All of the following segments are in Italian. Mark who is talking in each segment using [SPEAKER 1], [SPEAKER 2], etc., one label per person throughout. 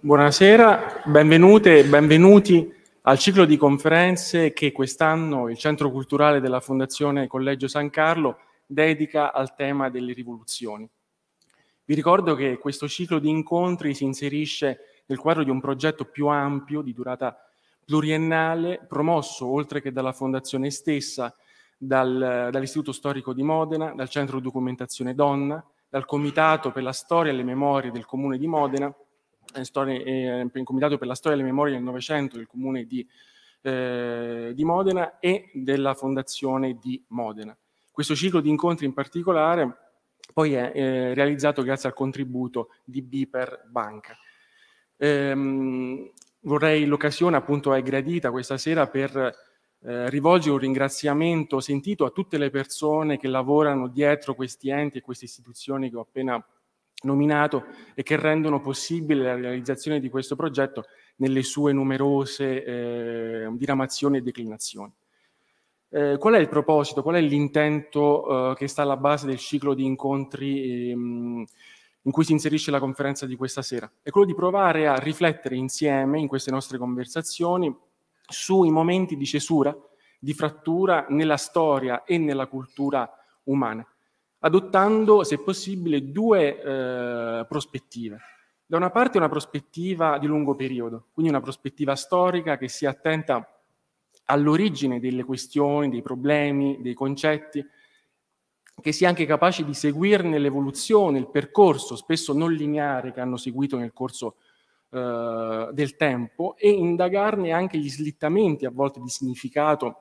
[SPEAKER 1] Buonasera, benvenute e benvenuti al ciclo di conferenze che quest'anno il Centro Culturale della Fondazione Collegio San Carlo dedica al tema delle rivoluzioni. Vi ricordo che questo ciclo di incontri si inserisce nel quadro di un progetto più ampio di durata pluriennale, promosso oltre che dalla Fondazione stessa, dal, dall'Istituto Storico di Modena, dal Centro Documentazione Donna, dal Comitato per la Storia e le Memorie del Comune di Modena, eh, storia, eh, Comitato per la Storia e le Memorie del Novecento del Comune di, eh, di Modena e della Fondazione di Modena. Questo ciclo di incontri in particolare poi è eh, realizzato grazie al contributo di Biper Banca. Ehm, vorrei l'occasione appunto è gradita questa sera per eh, rivolgere un ringraziamento sentito a tutte le persone che lavorano dietro questi enti e queste istituzioni che ho appena nominato e che rendono possibile la realizzazione di questo progetto nelle sue numerose eh, diramazioni e declinazioni. Eh, qual è il proposito, qual è l'intento eh, che sta alla base del ciclo di incontri ehm, in cui si inserisce la conferenza di questa sera? È quello di provare a riflettere insieme in queste nostre conversazioni sui momenti di cesura, di frattura nella storia e nella cultura umana, adottando, se possibile, due eh, prospettive. Da una parte una prospettiva di lungo periodo, quindi una prospettiva storica che sia attenta all'origine delle questioni, dei problemi, dei concetti, che sia anche capace di seguirne l'evoluzione, il percorso, spesso non lineare, che hanno seguito nel corso di eh, del tempo e indagarne anche gli slittamenti a volte di significato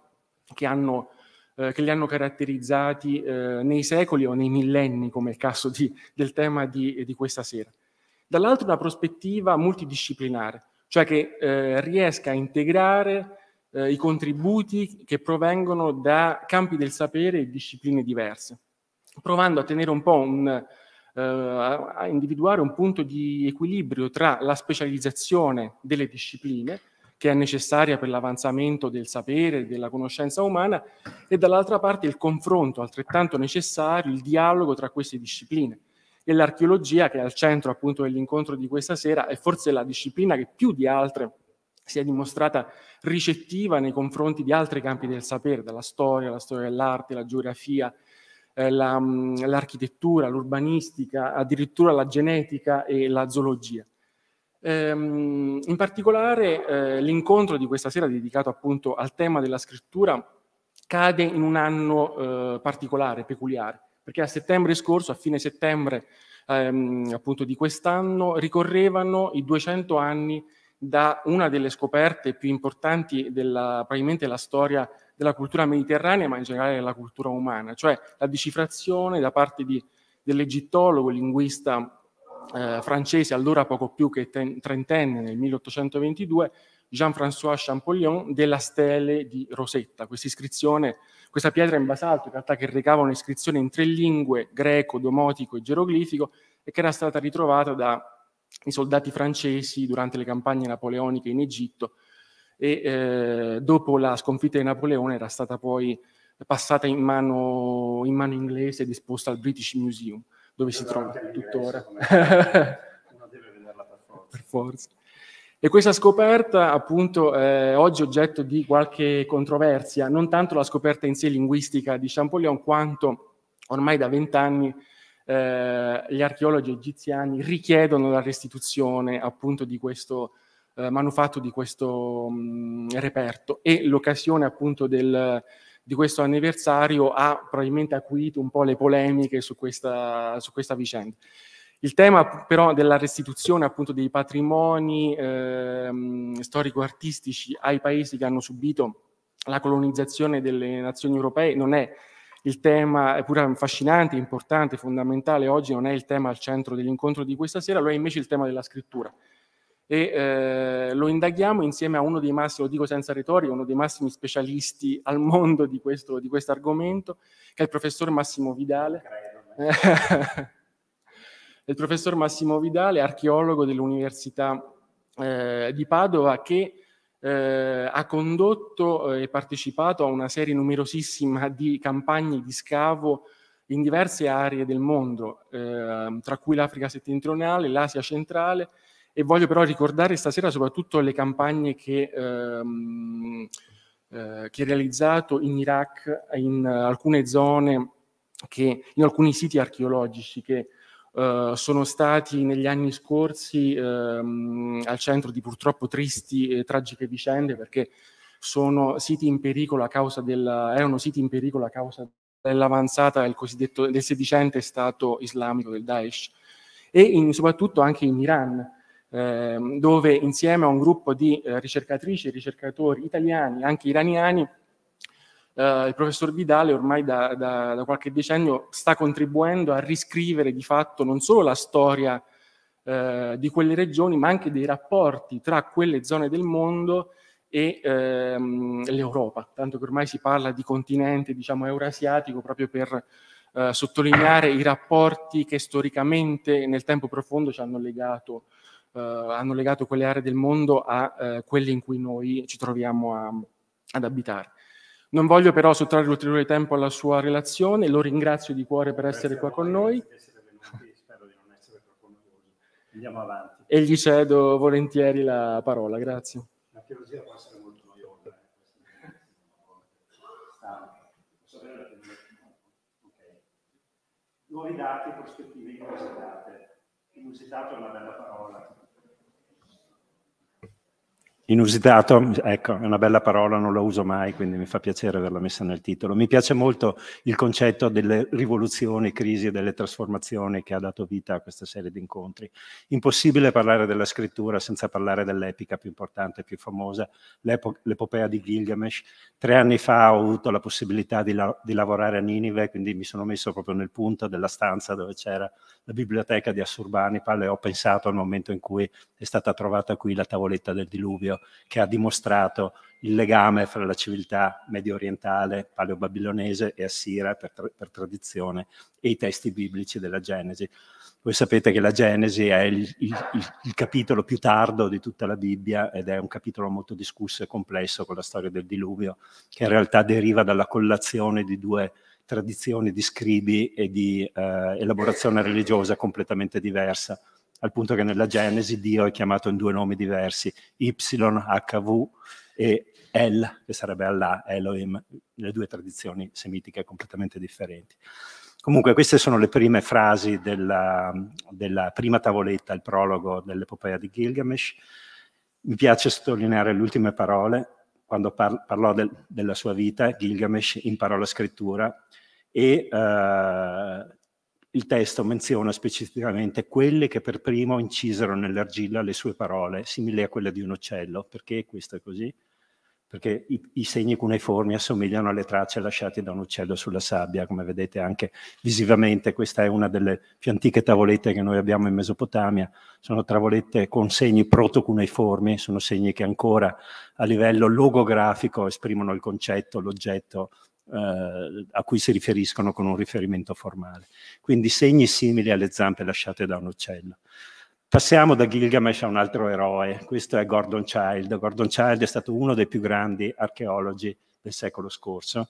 [SPEAKER 1] che, hanno, eh, che li hanno caratterizzati eh, nei secoli o nei millenni, come è il caso di, del tema di, di questa sera. Dall'altro una prospettiva multidisciplinare, cioè che eh, riesca a integrare eh, i contributi che provengono da campi del sapere e discipline diverse, provando a tenere un po' un, eh, a individuare un punto di equilibrio tra la specializzazione delle discipline, che è necessaria per l'avanzamento del sapere e della conoscenza umana, e dall'altra parte il confronto altrettanto necessario, il dialogo tra queste discipline. E l'archeologia, che è al centro appunto dell'incontro di questa sera, è forse la disciplina che più di altre si è dimostrata ricettiva nei confronti di altri campi del sapere, dalla storia, la storia dell'arte, la geografia, eh, la, l'architettura, l'urbanistica, addirittura la genetica e la zoologia. Ehm, in particolare eh, l'incontro di questa sera dedicato appunto al tema della scrittura cade in un anno eh, particolare, peculiare, perché a settembre scorso, a fine settembre ehm, appunto di quest'anno, ricorrevano i 200 anni da una delle scoperte più importanti della, probabilmente la storia della cultura mediterranea, ma in generale della cultura umana, cioè la decifrazione da parte di, dell'egittologo, linguista eh, francese, allora poco più che ten, trentenne nel 1822, Jean-François Champollion, della stele di Rosetta. Questa iscrizione, questa pietra in basalto, in realtà che recava un'iscrizione in tre lingue, greco, domotico e geroglifico, e che era stata ritrovata da i soldati francesi durante le campagne napoleoniche in Egitto e eh, dopo la sconfitta di Napoleone era stata poi passata in mano, in mano inglese ed esposta al British Museum, dove si trova tuttora. per forza. E questa scoperta, appunto, è oggi oggetto di qualche controversia, non tanto la scoperta in sé linguistica di Champollion, quanto ormai da vent'anni eh, gli archeologi egiziani richiedono la restituzione appunto di questo eh, manufatto, di questo mh, mm, reperto e l'occasione appunto del, di questo anniversario ha probabilmente acuito un po' le polemiche su questa, su questa vicenda. Il tema però della restituzione appunto dei patrimoni eh, storico-artistici ai paesi che hanno subito la colonizzazione delle nazioni europee non è il tema, pure affascinante, importante, fondamentale, oggi non è il tema al centro dell'incontro di questa sera, lo è invece il tema della scrittura. E eh, lo indaghiamo insieme a uno dei massimi, lo dico senza retorica, uno dei massimi specialisti al mondo di questo, di argomento, che è il professor Massimo Vidale. il professor Massimo Vidale, archeologo dell'Università eh, di Padova, che eh, ha condotto eh, e partecipato a una serie numerosissima di campagne di scavo in diverse aree del mondo, eh, tra cui l'Africa settentrionale, l'Asia centrale e voglio però ricordare stasera soprattutto le campagne che, ehm, eh, che ha realizzato in Iraq, in alcune zone, che, in alcuni siti archeologici che eh, sono stati negli anni scorsi um, al centro di purtroppo tristi e tragiche vicende perché sono siti in pericolo a causa della, erano siti in pericolo a causa dell'avanzata del cosiddetto del sedicente Stato islamico del Daesh e in, soprattutto anche in Iran ehm, dove insieme a un gruppo di eh, ricercatrici e ricercatori italiani, anche iraniani, eh, il professor Vidale ormai da, da, da, qualche decennio sta contribuendo a riscrivere di fatto non solo la storia eh, di quelle regioni, ma anche dei rapporti tra quelle zone del mondo e ehm, l'Europa, tanto che ormai si parla di continente diciamo, eurasiatico proprio per eh, sottolineare i rapporti che storicamente nel tempo profondo ci hanno legato, eh, hanno legato quelle aree del mondo a eh, quelle in cui noi ci troviamo a, ad abitare. Non voglio però sottrarre ulteriore tempo alla sua relazione, lo ringrazio di cuore per essere Grazie qua voi, con noi.
[SPEAKER 2] Andiamo avanti.
[SPEAKER 1] E gli cedo volentieri la parola. Grazie.
[SPEAKER 2] La teologia può essere molto noiosa. Eh, ah, Nuovi dati, prospettive, inusitate. Inusitato è una bella parola. Inusitato, ecco, è una bella parola, non la uso mai, quindi mi fa piacere averla messa nel titolo. Mi piace molto il concetto delle rivoluzioni, crisi e delle trasformazioni che ha dato vita a questa serie di incontri. Impossibile parlare della scrittura senza parlare dell'epica più importante, e più famosa, l'epopea di Gilgamesh. Tre anni fa ho avuto la possibilità di, la di lavorare a Ninive, quindi mi sono messo proprio nel punto della stanza dove c'era la biblioteca di Assurbanipal e ho pensato al momento in cui è stata trovata qui la tavoletta del diluvio Epicurio, che ha dimostrato il legame fra la civiltà medio orientale, paleo-babilonese e assira per, tra per, tradizione e i testi biblici della Genesi. Voi sapete che la Genesi è il, il, il, capitolo più tardo di tutta la Bibbia ed è un capitolo molto discusso e complesso con la storia del diluvio, che in realtà deriva dalla collazione di due tradizioni di scribi e di eh, elaborazione religiosa completamente diversa al punto che nella Genesi Dio è chiamato in due nomi diversi, YHV e El, che sarebbe Allah, Elohim, le due tradizioni semitiche completamente differenti. Comunque queste sono le prime frasi della, della prima tavoletta, il prologo dell'epopea di Gilgamesh. Mi piace sottolineare le ultime parole, quando par- parlò del, della sua vita, Gilgamesh imparò la scrittura e eh, il testo menziona specificamente quelle che per primo incisero nell'argilla le sue parole, simili a quelle di un uccello. Perché questo è così? Perché i, i, segni cuneiformi assomigliano alle tracce lasciate da un uccello sulla sabbia, come vedete anche visivamente. Questa è una delle più antiche tavolette che noi abbiamo in Mesopotamia. Sono tavolette con segni proto-cuneiformi, sono segni che ancora a livello logografico esprimono il concetto, l'oggetto eh, a cui si riferiscono con un riferimento formale. Quindi segni simili alle zampe lasciate da un uccello. Passiamo da Gilgamesh a un altro eroe, questo è Gordon Child. Gordon Child è stato uno dei più grandi archeologi del secolo scorso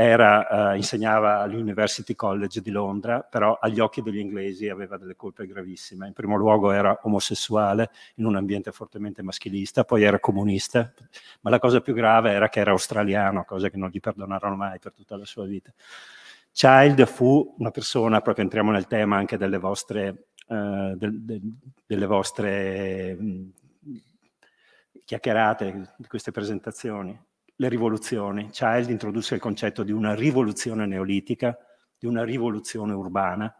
[SPEAKER 2] era, eh, insegnava all'University College di Londra, però agli occhi degli inglesi aveva delle colpe gravissime. In primo luogo era omosessuale in un ambiente fortemente maschilista, poi era comunista, ma la cosa più grave era che era australiano, cosa che non gli perdonarono mai per tutta la sua vita. Child fu una persona, proprio entriamo nel tema anche delle vostre, eh, de, de, delle vostre mh, mm, chiacchierate, di queste presentazioni le rivoluzioni. Child introduce il concetto di una rivoluzione neolitica, di una rivoluzione urbana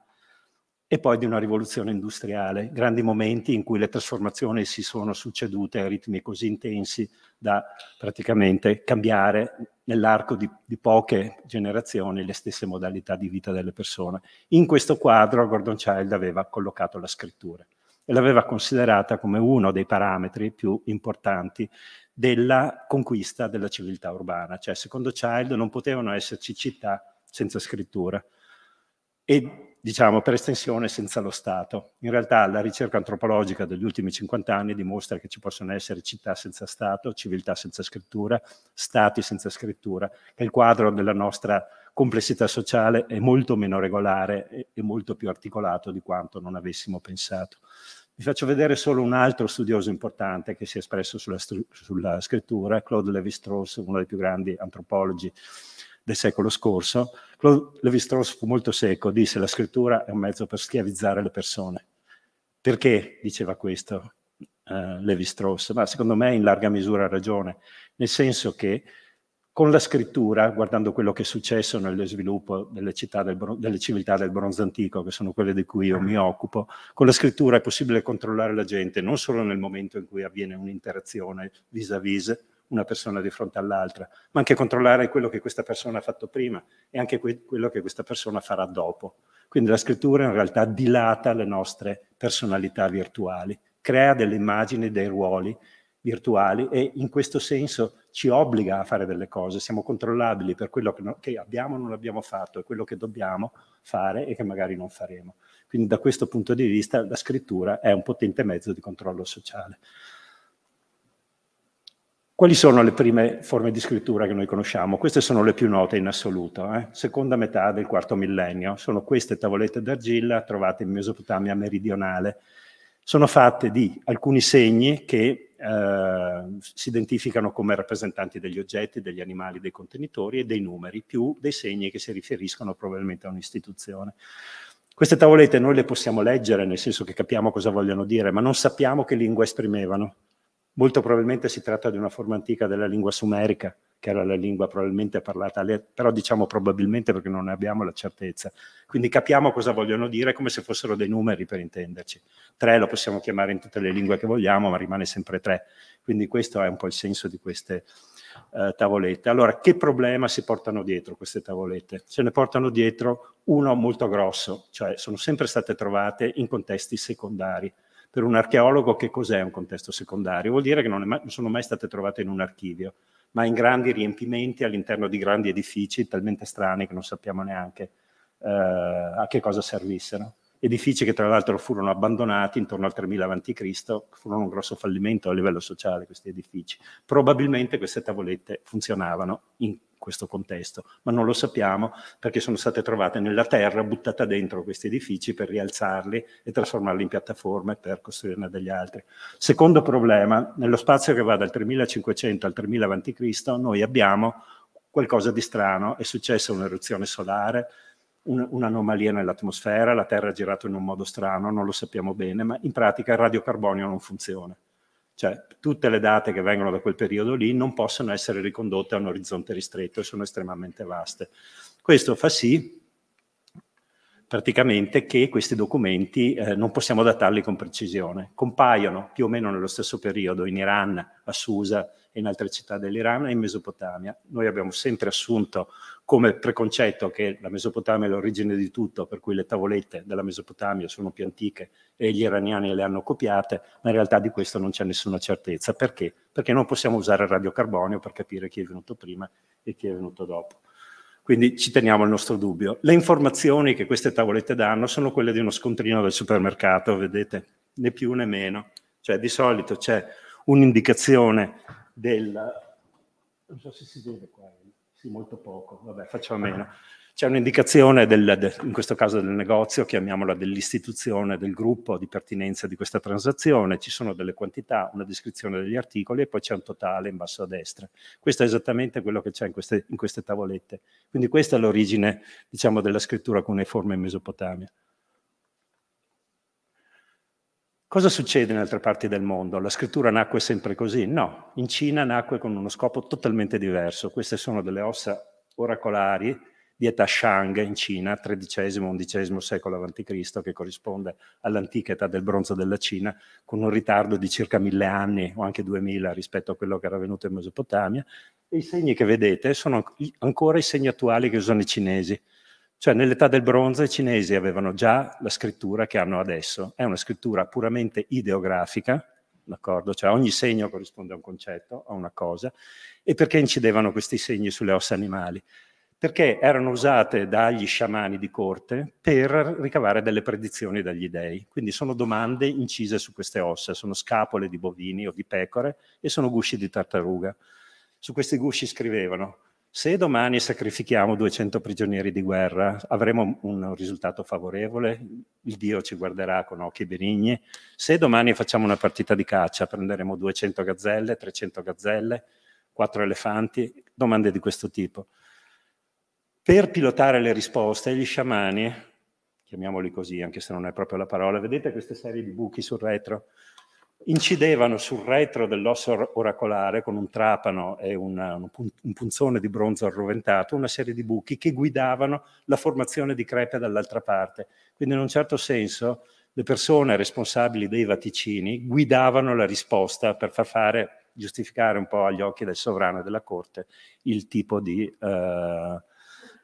[SPEAKER 2] e poi di una rivoluzione industriale, grandi momenti in cui le trasformazioni si sono succedute a ritmi così intensi da praticamente cambiare nell'arco di, di poche generazioni le stesse modalità di vita delle persone. In questo quadro Gordon Child aveva collocato la scrittura e l'aveva considerata come uno dei parametri più importanti della conquista della civiltà urbana. Cioè, secondo Child non potevano esserci città senza scrittura e, diciamo, per estensione senza lo Stato. In realtà la ricerca antropologica degli ultimi 50 anni dimostra che ci possono essere città senza Stato, civiltà senza scrittura, stati senza scrittura, che il quadro della nostra complessità sociale è molto meno regolare e molto più articolato di quanto non avessimo pensato. Vi faccio vedere solo un altro studioso importante che si è espresso sulla, sulla scrittura, Claude lévi strauss uno dei più grandi antropologi del secolo scorso. Claude lévi strauss fu molto secco, disse la scrittura è un mezzo per schiavizzare le persone. Perché diceva questo eh, Levi-Strauss? Ma secondo me in larga misura ha ragione, nel senso che con la scrittura, guardando quello che è successo nello sviluppo delle, del, delle, civiltà del bronzo antico, che sono quelle di cui io mi occupo, con la scrittura è possibile controllare la gente, non solo nel momento in cui avviene un'interazione vis-à-vis una persona di fronte all'altra, ma anche controllare quello che questa persona ha fatto prima e anche que- quello che questa persona farà dopo. Quindi la scrittura in realtà dilata le nostre personalità virtuali, crea delle immagini, dei ruoli virtuali e in questo senso ci obbliga a fare delle cose, siamo controllabili per quello che, no, che abbiamo o non abbiamo fatto e quello che dobbiamo fare e che magari non faremo. Quindi da questo punto di vista la scrittura è un potente mezzo di controllo sociale. Quali sono le prime forme di scrittura che noi conosciamo? Queste sono le più note in assoluto, eh? seconda metà del quarto millennio. Sono queste tavolette d'argilla trovate in Mesopotamia meridionale. Sono fatte di alcuni segni che eh, si identificano come rappresentanti degli oggetti, degli animali, dei contenitori e dei numeri, più dei segni che si riferiscono probabilmente a un'istituzione. Queste tavolette noi le possiamo leggere, nel senso che capiamo cosa vogliono dire, ma non sappiamo che lingua esprimevano. Molto probabilmente si tratta di una forma antica della lingua sumerica, che era la lingua probabilmente parlata, però diciamo probabilmente perché non ne abbiamo la certezza. Quindi capiamo cosa vogliono dire come se fossero dei numeri per intenderci. Tre lo possiamo chiamare in tutte le lingue che vogliamo, ma rimane sempre tre. Quindi questo è un po' il senso di queste eh, tavolette. Allora, che problema si portano dietro queste tavolette? Se ne portano dietro uno molto grosso, cioè sono sempre state trovate in contesti secondari per un archeologo che cos'è un contesto secondario? Vuol dire che non, mai, non sono mai state trovate in un archivio, ma in grandi riempimenti all'interno di grandi edifici talmente strani che non sappiamo neanche eh, a che cosa servissero. Edifici che tra l'altro furono abbandonati intorno al 3000 a.C., furono un grosso fallimento a livello sociale questi edifici. Probabilmente queste tavolette funzionavano in questo contesto, ma non lo sappiamo perché sono state trovate nella terra, buttate dentro questi edifici per rialzarli e trasformarli in piattaforme per costruirne degli altri. Secondo problema, nello spazio che va dal 3500 al 3000 a.C. noi abbiamo qualcosa di strano, è successa un'eruzione solare, un'anomalia nell'atmosfera, la Terra ha girato in un modo strano, non lo sappiamo bene, ma in pratica il radiocarbonio non funziona. Cioè, tutte le date che vengono da quel periodo lì non possono essere ricondotte a un orizzonte ristretto e sono estremamente vaste. Questo fa sì praticamente che questi documenti eh, non possiamo datarli con precisione. Compaiono più o meno nello stesso periodo in Iran, a Susa e in altre città dell'Iran e in Mesopotamia. Noi abbiamo sempre assunto come preconcetto che la Mesopotamia è l'origine di tutto, per cui le tavolette della Mesopotamia sono più antiche e gli iraniani le hanno copiate, ma in realtà di questo non c'è nessuna certezza. Perché? Perché non possiamo usare il radiocarbonio per capire chi è venuto prima e chi è venuto dopo. Quindi ci teniamo al nostro dubbio. Le informazioni che queste tavolette danno sono quelle di uno scontrino del supermercato, vedete, né più né meno. Cioè di solito c'è un'indicazione del... non so se si vede qua eh. Sì, molto poco, vabbè, facciamo meno. Ah. C'è un'indicazione, del, de, in questo caso del negozio, chiamiamola dell'istituzione, del gruppo di pertinenza di questa transazione, ci sono delle quantità, una descrizione degli articoli e poi c'è un totale in basso a destra. Questo è esattamente quello che c'è in queste, in queste tavolette. Quindi questa è l'origine, diciamo, della scrittura cuneiforme in Mesopotamia. Cosa succede in altre parti del mondo? La scrittura nacque sempre così? No, in Cina nacque con uno scopo totalmente diverso. Queste sono delle ossa oracolari di età Shang in Cina, XIII-XI secolo a.C., che corrisponde all'antica età del bronzo della Cina, con un ritardo di circa mille anni o anche duemila rispetto a quello che era avvenuto in Mesopotamia. E i segni che vedete sono ancora i segni attuali che usano i cinesi cioè nell'età del bronzo i cinesi avevano già la scrittura che hanno adesso, è una scrittura puramente ideografica, d'accordo? Cioè ogni segno corrisponde a un concetto, a una cosa, e perché incidevano questi segni sulle ossa animali? Perché erano usate dagli sciamani di corte per ricavare delle predizioni dagli dei, quindi sono domande incise su queste ossa, sono scapole di bovini o di pecore e sono gusci di tartaruga. Su questi gusci scrivevano se domani sacrifichiamo 200 prigionieri di guerra, avremo un risultato favorevole, il Dio ci guarderà con occhi benigni. Se domani facciamo una partita di caccia, prenderemo 200 gazzelle, 300 gazzelle, 4 elefanti, domande di questo tipo. Per pilotare le risposte, gli sciamani, chiamiamoli così, anche se non è proprio la parola, vedete queste serie di buchi sul retro? incidevano sul retro dell'osso oracolare con un trapano e una, un punzone di bronzo arroventato una serie di buchi che guidavano la formazione di crepe dall'altra parte. Quindi in un certo senso le persone responsabili dei vaticini guidavano la risposta per far fare, giustificare un po' agli occhi del sovrano e della corte il tipo di... Eh,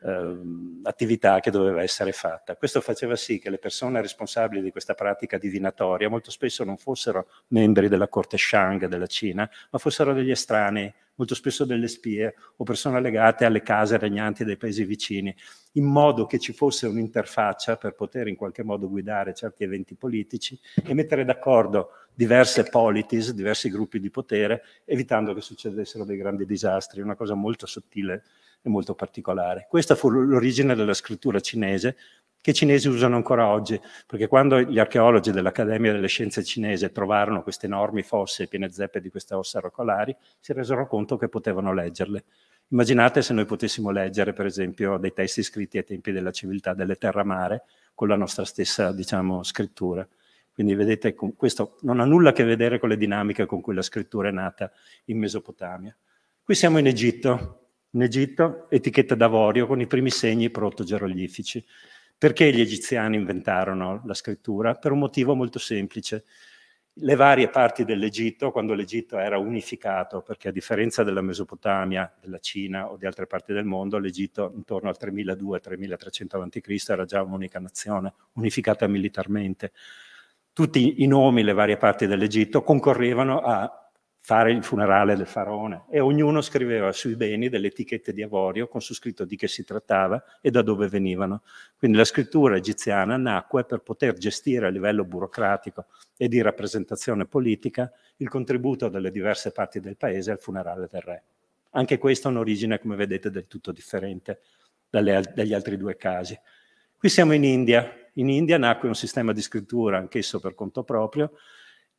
[SPEAKER 2] ehm, attività che doveva essere fatta. Questo faceva sì che le persone responsabili di questa pratica divinatoria molto spesso non fossero membri della corte Shang della Cina, ma fossero degli estranei, molto spesso delle spie o persone legate alle case regnanti dei paesi vicini, in modo che ci fosse un'interfaccia per poter in qualche modo guidare certi eventi politici e mettere d'accordo diverse polities, diversi gruppi di potere, evitando che succedessero dei grandi disastri, una cosa molto sottile è molto particolare. Questa fu l'origine della scrittura cinese che i cinesi usano ancora oggi, perché quando gli archeologi dell'Accademia delle Scienze cinese trovarono queste enormi fosse piene zeppe di queste ossa rocolari, si resero conto che potevano leggerle. Immaginate se noi potessimo leggere, per esempio, dei testi scritti ai tempi della civiltà delle terramare con la nostra stessa, diciamo, scrittura. Quindi vedete, questo non ha nulla a che vedere con le dinamiche con cui la scrittura è nata in Mesopotamia. Qui siamo in Egitto, in Egitto etichetta d'avorio con i primi segni proto-geroglifici. Perché gli egiziani inventarono la scrittura? Per un motivo molto semplice. Le varie parti dell'Egitto, quando l'Egitto era unificato, perché a differenza della Mesopotamia, della Cina o di altre parti del mondo, l'Egitto intorno al 3200-3300 a.C. era già un'unica nazione, unificata militarmente. Tutti i nomi, le varie parti dell'Egitto, concorrevano a fare il funerale del faraone e ognuno scriveva sui beni delle etichette di avorio con su scritto di che si trattava e da dove venivano. Quindi la scrittura egiziana nacque per poter gestire a livello burocratico e di rappresentazione politica il contributo delle diverse parti del paese al funerale del re. Anche questa è un'origine, come vedete, del tutto differente dalle, dagli altri due casi. Qui siamo in India. In India nacque un sistema di scrittura, anch'esso per conto proprio,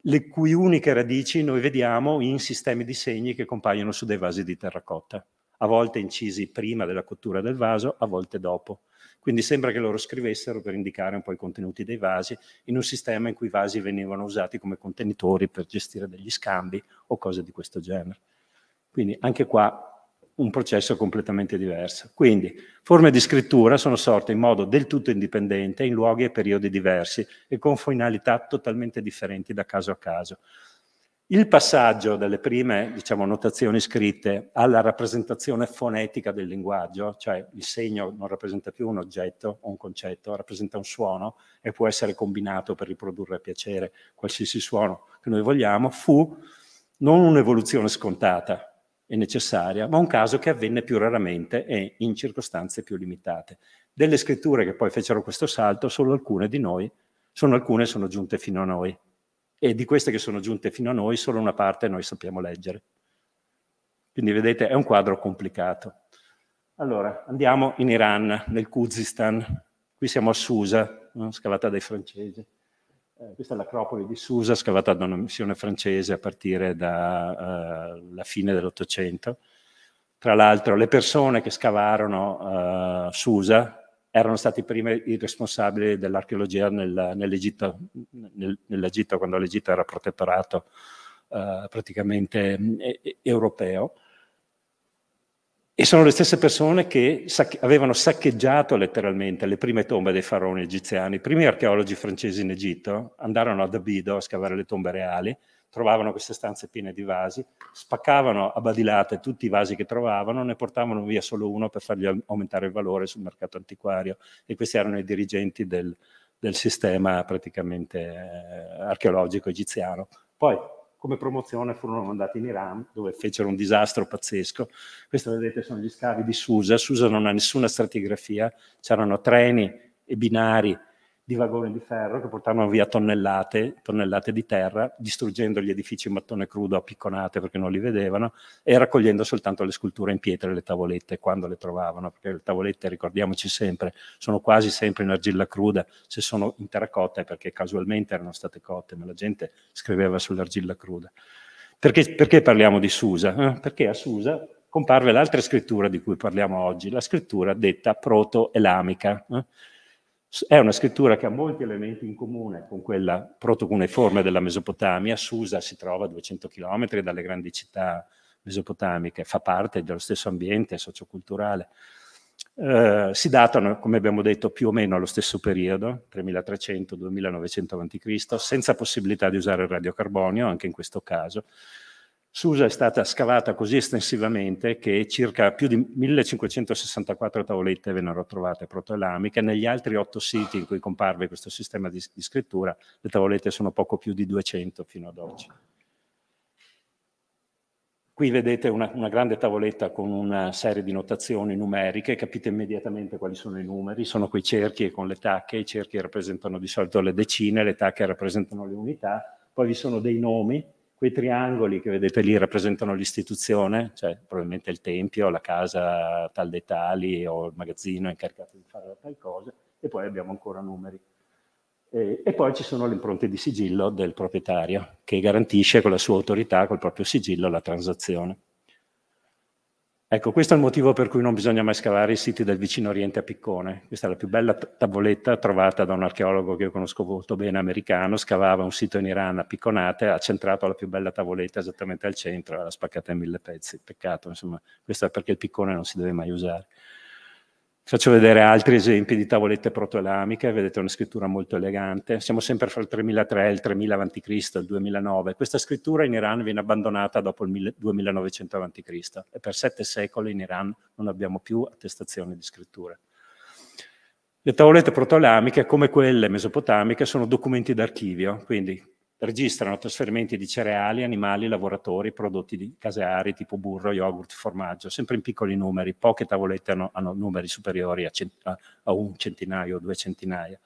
[SPEAKER 2] le cui uniche radici noi vediamo in sistemi di segni che compaiono su dei vasi di terracotta, a volte incisi prima della cottura del vaso, a volte dopo. Quindi sembra che loro scrivessero per indicare un po' i contenuti dei vasi in un sistema in cui i vasi venivano usati come contenitori per gestire degli scambi o cose di questo genere. Quindi anche qua un processo completamente diverso. Quindi forme di scrittura sono sorte in modo del tutto indipendente, in luoghi e periodi diversi e con finalità totalmente differenti da caso a caso. Il passaggio dalle prime diciamo, notazioni scritte alla rappresentazione fonetica del linguaggio, cioè il segno non rappresenta più un oggetto o un concetto, rappresenta un suono e può essere combinato per riprodurre a piacere qualsiasi suono che noi vogliamo, fu non un'evoluzione scontata, e necessaria, ma un caso che avvenne più raramente e in circostanze più limitate. Delle scritture che poi fecero questo salto, solo alcune di noi, sono alcune sono giunte fino a noi. E di queste che sono giunte fino a noi, solo una parte noi sappiamo leggere. Quindi vedete, è un quadro complicato. Allora, andiamo in Iran, nel Kuzistan. Qui siamo a Susa, scavata dai francesi. Eh, questa è l'acropoli di Susa, scavata da una missione francese a partire dalla eh, fine dell'Ottocento. Tra l'altro le persone che scavarono eh, Susa erano stati prima i responsabili dell'archeologia nel, nell'Egitto, nel, nell'Egitto, quando l'Egitto era protettorato praticamente mm, europeo e sono le stesse persone che sacche avevano saccheggiato letteralmente le prime tombe dei faraoni egiziani. I primi archeologi francesi in Egitto andarono ad Abido a scavare le tombe reali, trovavano queste stanze piene di vasi, spaccavano a badilate tutti i vasi che trovavano, ne portavano via solo uno per fargli aumentare il valore sul mercato antiquario e questi erano i dirigenti del, del sistema praticamente eh, archeologico egiziano. Poi come promozione furono mandati in Iran dove fecero un disastro pazzesco. Questo vedete sono gli scavi di Susa, Susa non ha nessuna stratigrafia, c'erano treni e binari di vagoni di ferro che portarono via tonnellate, tonnellate di terra, distruggendo gli edifici in mattone crudo a picconate perché non li vedevano e raccogliendo soltanto le sculture in pietra e le tavolette quando le trovavano, perché le tavolette, ricordiamoci sempre, sono quasi sempre in argilla cruda, se sono in terracotta è perché casualmente erano state cotte, ma la gente scriveva sull'argilla cruda. Perché, perché parliamo di Susa? Eh? Perché a Susa comparve l'altra scrittura di cui parliamo oggi, la scrittura detta proto-elamica. Eh? È una scrittura che ha molti elementi in comune con quella protocuneiforme della Mesopotamia. Susa si trova a 200 km dalle grandi città mesopotamiche, fa parte dello stesso ambiente socioculturale. Eh, si datano, come abbiamo detto, più o meno allo stesso periodo, 3300-2900 a.C., senza possibilità di usare il radiocarbonio, anche in questo caso. Susa è stata scavata così estensivamente che circa più di 1564 tavolette vennero trovate protoelamiche. Negli altri otto siti in cui comparve questo sistema di, di scrittura, le tavolette sono poco più di 200 fino ad oggi. Qui vedete una, una, grande tavoletta con una serie di notazioni numeriche, capite immediatamente quali sono i numeri, sono quei cerchi con le tacche, i cerchi rappresentano di solito le decine, le tacche rappresentano le unità, poi vi sono dei nomi quei triangoli che vedete lì rappresentano l'istituzione, cioè probabilmente il tempio, la casa tal dei tali o il magazzino incaricato di fare tal cosa, e poi abbiamo ancora numeri. E, e, poi ci sono le impronte di sigillo del proprietario, che garantisce con la sua autorità, col proprio sigillo, la transazione. Ecco, questo è il motivo per cui non bisogna mai scavare i siti del vicino Oriente a Piccone. Questa è la più bella tavoletta trovata da un archeologo che io conosco molto bene, americano, scavava un sito in Iran a Picconate, ha centrato la più bella tavoletta esattamente al centro, l'ha spaccata in mille pezzi. Peccato, insomma, questo è perché il piccone non si deve mai usare. Faccio vedere altri esempi di tavolette protolamiche, vedete una scrittura molto elegante. Siamo sempre fra il 3003 e il 3000 a.C., il 2009. Questa scrittura in Iran viene abbandonata dopo il 2900 a.C. e per sette secoli in Iran non abbiamo più attestazioni di scritture. Le tavolette protolamiche, come quelle mesopotamiche, sono documenti d'archivio, quindi registrano trasferimenti di cereali, animali, lavoratori, prodotti caseari tipo burro, yogurt, formaggio, sempre in piccoli numeri, poche tavolette hanno, hanno numeri superiori a, a, un centinaio o due centinaia.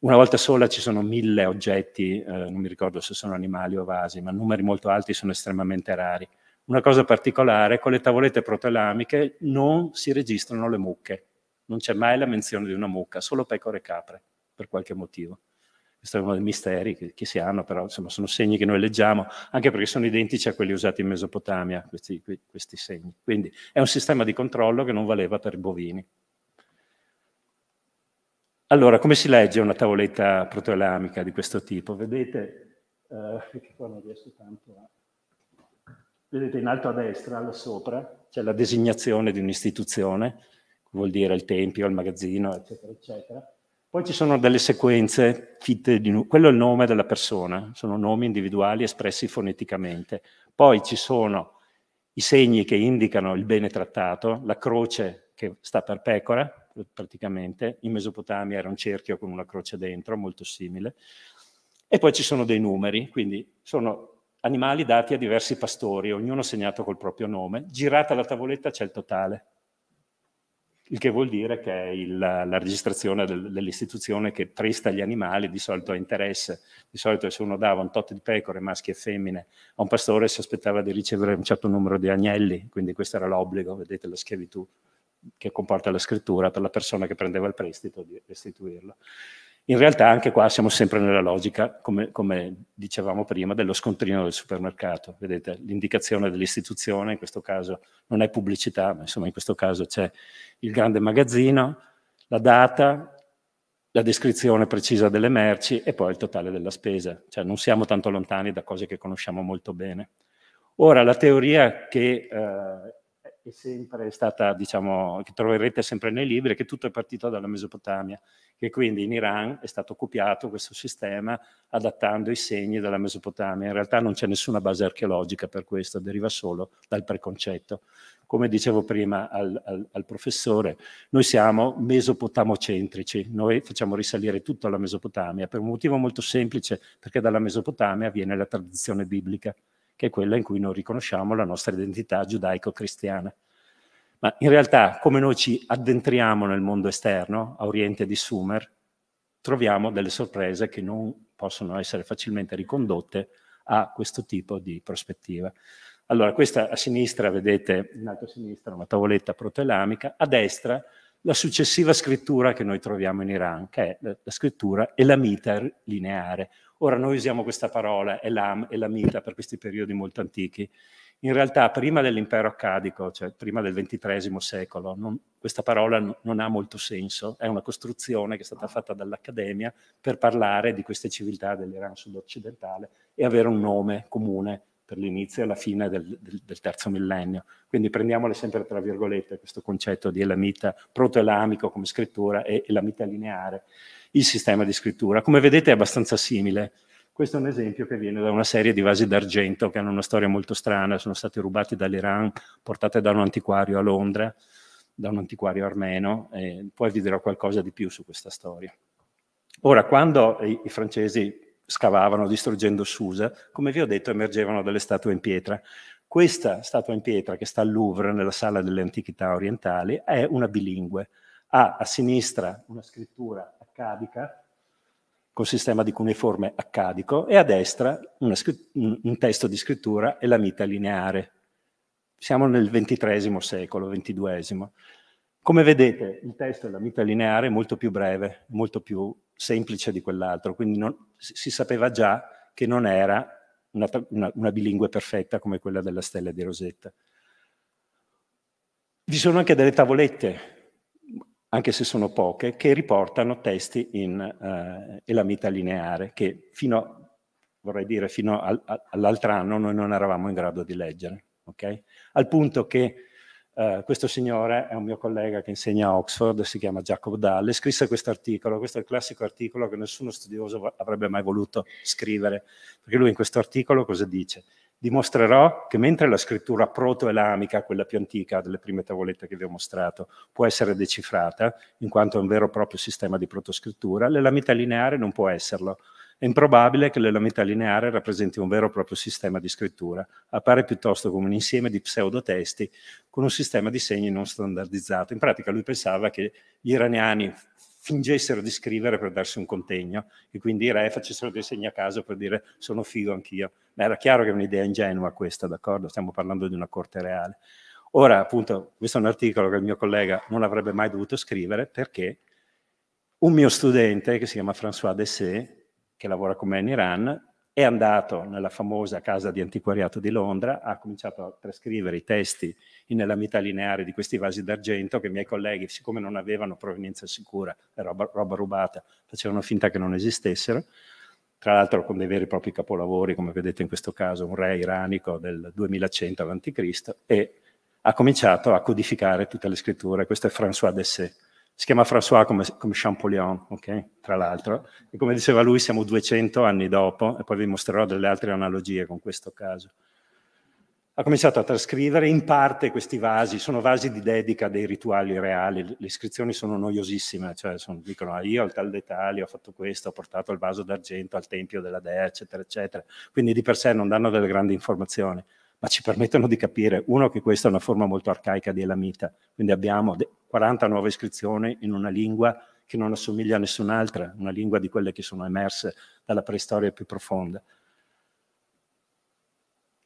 [SPEAKER 2] Una volta sola ci sono mille oggetti, eh, non mi ricordo se sono animali o vasi, ma numeri molto alti sono estremamente rari. Una cosa particolare, con le tavolette protelamiche non si registrano le mucche, non c'è mai la menzione di una mucca, solo pecore e capre, per qualche motivo questo è uno dei misteri che, che, si hanno, però insomma sono segni che noi leggiamo, anche perché sono identici a quelli usati in Mesopotamia, questi, questi segni. Quindi è un sistema di controllo che non valeva per i bovini. Allora, come si legge una tavoletta protoelamica di questo tipo? Vedete, eh, a... Vedete in alto a destra, là sopra, c'è la designazione di un'istituzione, vuol dire il tempio, il magazzino, eccetera, eccetera poi ci sono delle sequenze fitte di quello è il nome della persona, sono nomi individuali espressi foneticamente. Poi ci sono i segni che indicano il bene trattato, la croce che sta per pecora, praticamente, in Mesopotamia era un cerchio con una croce dentro, molto simile. E poi ci sono dei numeri, quindi sono animali dati a diversi pastori, ognuno segnato col proprio nome. Girata la tavoletta c'è il totale il che vuol dire che è il, la registrazione del, dell'istituzione che presta gli animali di solito ha interesse, di solito se uno dava un tot di pecore, maschi e femmine, a un pastore si aspettava di ricevere un certo numero di agnelli, quindi questo era l'obbligo, vedete la schiavitù che comporta la scrittura per la persona che prendeva il prestito di restituirlo. In realtà anche qua siamo sempre nella logica, come, come dicevamo prima, dello scontrino del supermercato. Vedete, l'indicazione dell'istituzione, in questo caso non è pubblicità, ma insomma in questo caso c'è il grande magazzino, la data, la descrizione precisa delle merci e poi il totale della spesa. Cioè non siamo tanto lontani da cose che conosciamo molto bene. Ora, la teoria che eh, è sempre stata, diciamo, che troverete sempre nei libri, che tutto è partito dalla Mesopotamia, che quindi in Iran è stato copiato questo sistema adattando i segni della Mesopotamia. In realtà non c'è nessuna base archeologica per questo, deriva solo dal preconcetto. Come dicevo prima al, al, al professore, noi siamo mesopotamocentrici, noi facciamo risalire tutto alla Mesopotamia per un motivo molto semplice, perché dalla Mesopotamia viene la tradizione biblica che è quella in cui noi riconosciamo la nostra identità giudaico-cristiana. Ma in realtà, come noi ci addentriamo nel mondo esterno, a oriente di Sumer, troviamo delle sorprese che non possono essere facilmente ricondotte a questo tipo di prospettiva. Allora, questa a sinistra, vedete in alto a sinistra una tavoletta protelamica, a destra la successiva scrittura che noi troviamo in Iran, che è la scrittura elamita lineare, Ora noi usiamo questa parola, Elam e Lamita, per questi periodi molto antichi. In realtà prima dell'impero accadico, cioè prima del XXIII secolo, non, questa parola non ha molto senso, è una costruzione che è stata fatta dall'Accademia per parlare di queste civiltà dell'Iran sudoccidentale e avere un nome comune per l'inizio e la fine del, del, del terzo millennio. Quindi prendiamole sempre tra virgolette questo concetto di elamita proto-elamico come scrittura e elamita lineare il sistema di scrittura. Come vedete è abbastanza simile. Questo è un esempio che viene da una serie di vasi d'argento che hanno una storia molto strana, sono stati rubati dall'Iran, portati da un antiquario a Londra, da un antiquario armeno, poi vi dirò qualcosa di più su questa storia. Ora, quando i, i francesi scavavano distruggendo Susa, come vi ho detto emergevano delle statue in pietra. Questa statua in pietra che sta al Louvre, nella sala delle antichità orientali, è una bilingue. Ha a sinistra una scrittura accadica, col sistema di cuneiforme accadico, e a destra un testo di scrittura e la mita lineare. Siamo nel XXIII secolo, XXII. Come vedete, il testo e la mita lineare è molto più breve, molto più semplice di quell'altro, quindi non, si sapeva già che non era una, una, una bilingue perfetta come quella della stella di Rosetta. Vi sono anche delle tavolette anche se sono poche, che riportano testi in eh, elamita lineare, che fino, vorrei dire, fino al, all'altro anno noi non eravamo in grado di leggere. Okay? Al punto che eh, questo signore è un mio collega che insegna a Oxford, si chiama Jacob Dalle, scrisse questo articolo, questo è il classico articolo che nessuno studioso avrebbe mai voluto scrivere, perché lui in questo articolo cosa dice? Dimostrerò che mentre la scrittura proto-elamica, quella più antica delle prime tavolette che vi ho mostrato, può essere decifrata, in quanto è un vero e proprio sistema di protoscrittura, l'elamita lineare non può esserlo, è improbabile che l'elemento lineare rappresenti un vero e proprio sistema di scrittura, appare piuttosto come un insieme di pseudotesti con un sistema di segni non standardizzato. In pratica lui pensava che gli iraniani fingessero di scrivere per darsi un contegno e quindi i re facessero dei segni a caso per dire sono figo anch'io. Ma era chiaro che è un'idea ingenua questa, d'accordo? Stiamo parlando di una corte reale. Ora, appunto, questo è un articolo che il mio collega non avrebbe mai dovuto scrivere perché un mio studente, che si chiama François Dessé, che lavora con me in Iran, è andato nella famosa casa di antiquariato di Londra, ha cominciato a trascrivere i testi nella metà lineare di questi vasi d'argento che i miei colleghi, siccome non avevano provenienza sicura, era roba, roba rubata, facevano finta che non esistessero, tra l'altro con dei veri e propri capolavori, come vedete in questo caso un re iranico del 2100 a.C., e ha cominciato a codificare tutte le scritture. Questo è François Dessay si chiama François come, come Champollion, okay? tra l'altro, e come diceva lui siamo 200 anni dopo, e poi vi mostrerò delle altre analogie con questo caso. Ha cominciato a trascrivere in parte questi vasi, sono vasi di dedica dei rituali reali, le iscrizioni sono noiosissime, cioè sono, dicono ah, io al tal dettaglio ho fatto questo, ho portato il vaso d'argento al tempio della dea, eccetera, eccetera, quindi di per sé non danno delle grandi informazioni ma ci permettono di capire, uno, che questa è una forma molto arcaica di elamita, quindi abbiamo 40 nuove iscrizioni in una lingua che non assomiglia a nessun'altra, una lingua di quelle che sono emerse dalla preistoria più profonda.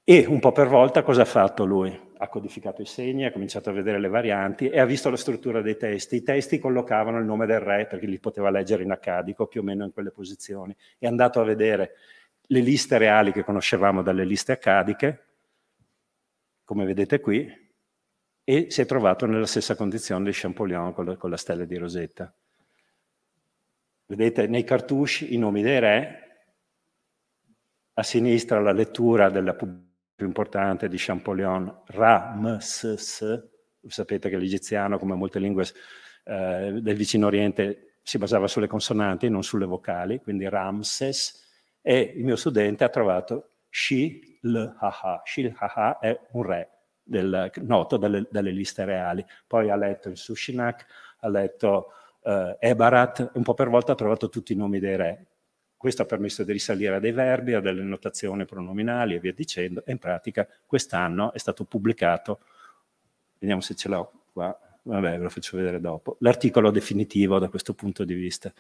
[SPEAKER 2] E un po' per volta cosa ha fatto lui? Ha codificato i segni, ha cominciato a vedere le varianti e ha visto la struttura dei testi. I testi collocavano il nome del re perché li poteva leggere in accadico, più o meno in quelle posizioni. È andato a vedere le liste reali che conoscevamo dalle liste accadiche, come vedete qui, e si è trovato nella stessa condizione di Champollion con la, con la stella di Rosetta. Vedete nei cartucci i nomi dei re, a sinistra la lettura della pubblicazione più importante di Champollion, Ramses, sapete che l'egiziano, come molte lingue eh, del vicino oriente, si basava sulle consonanti, non sulle vocali, quindi Ramses, e il mio studente ha trovato Shi Shil-Haha. Shil-Haha è un re del, noto dalle, dalle, liste reali. Poi ha letto il Sushinak, ha letto eh, Ebarat, un po' per volta ha trovato tutti i nomi dei re. Questo ha permesso di risalire a dei verbi, a delle notazioni pronominali e via dicendo. E in pratica quest'anno è stato pubblicato, vediamo se ce l'ho qua, vabbè ve lo faccio vedere dopo, l'articolo definitivo da questo punto di vista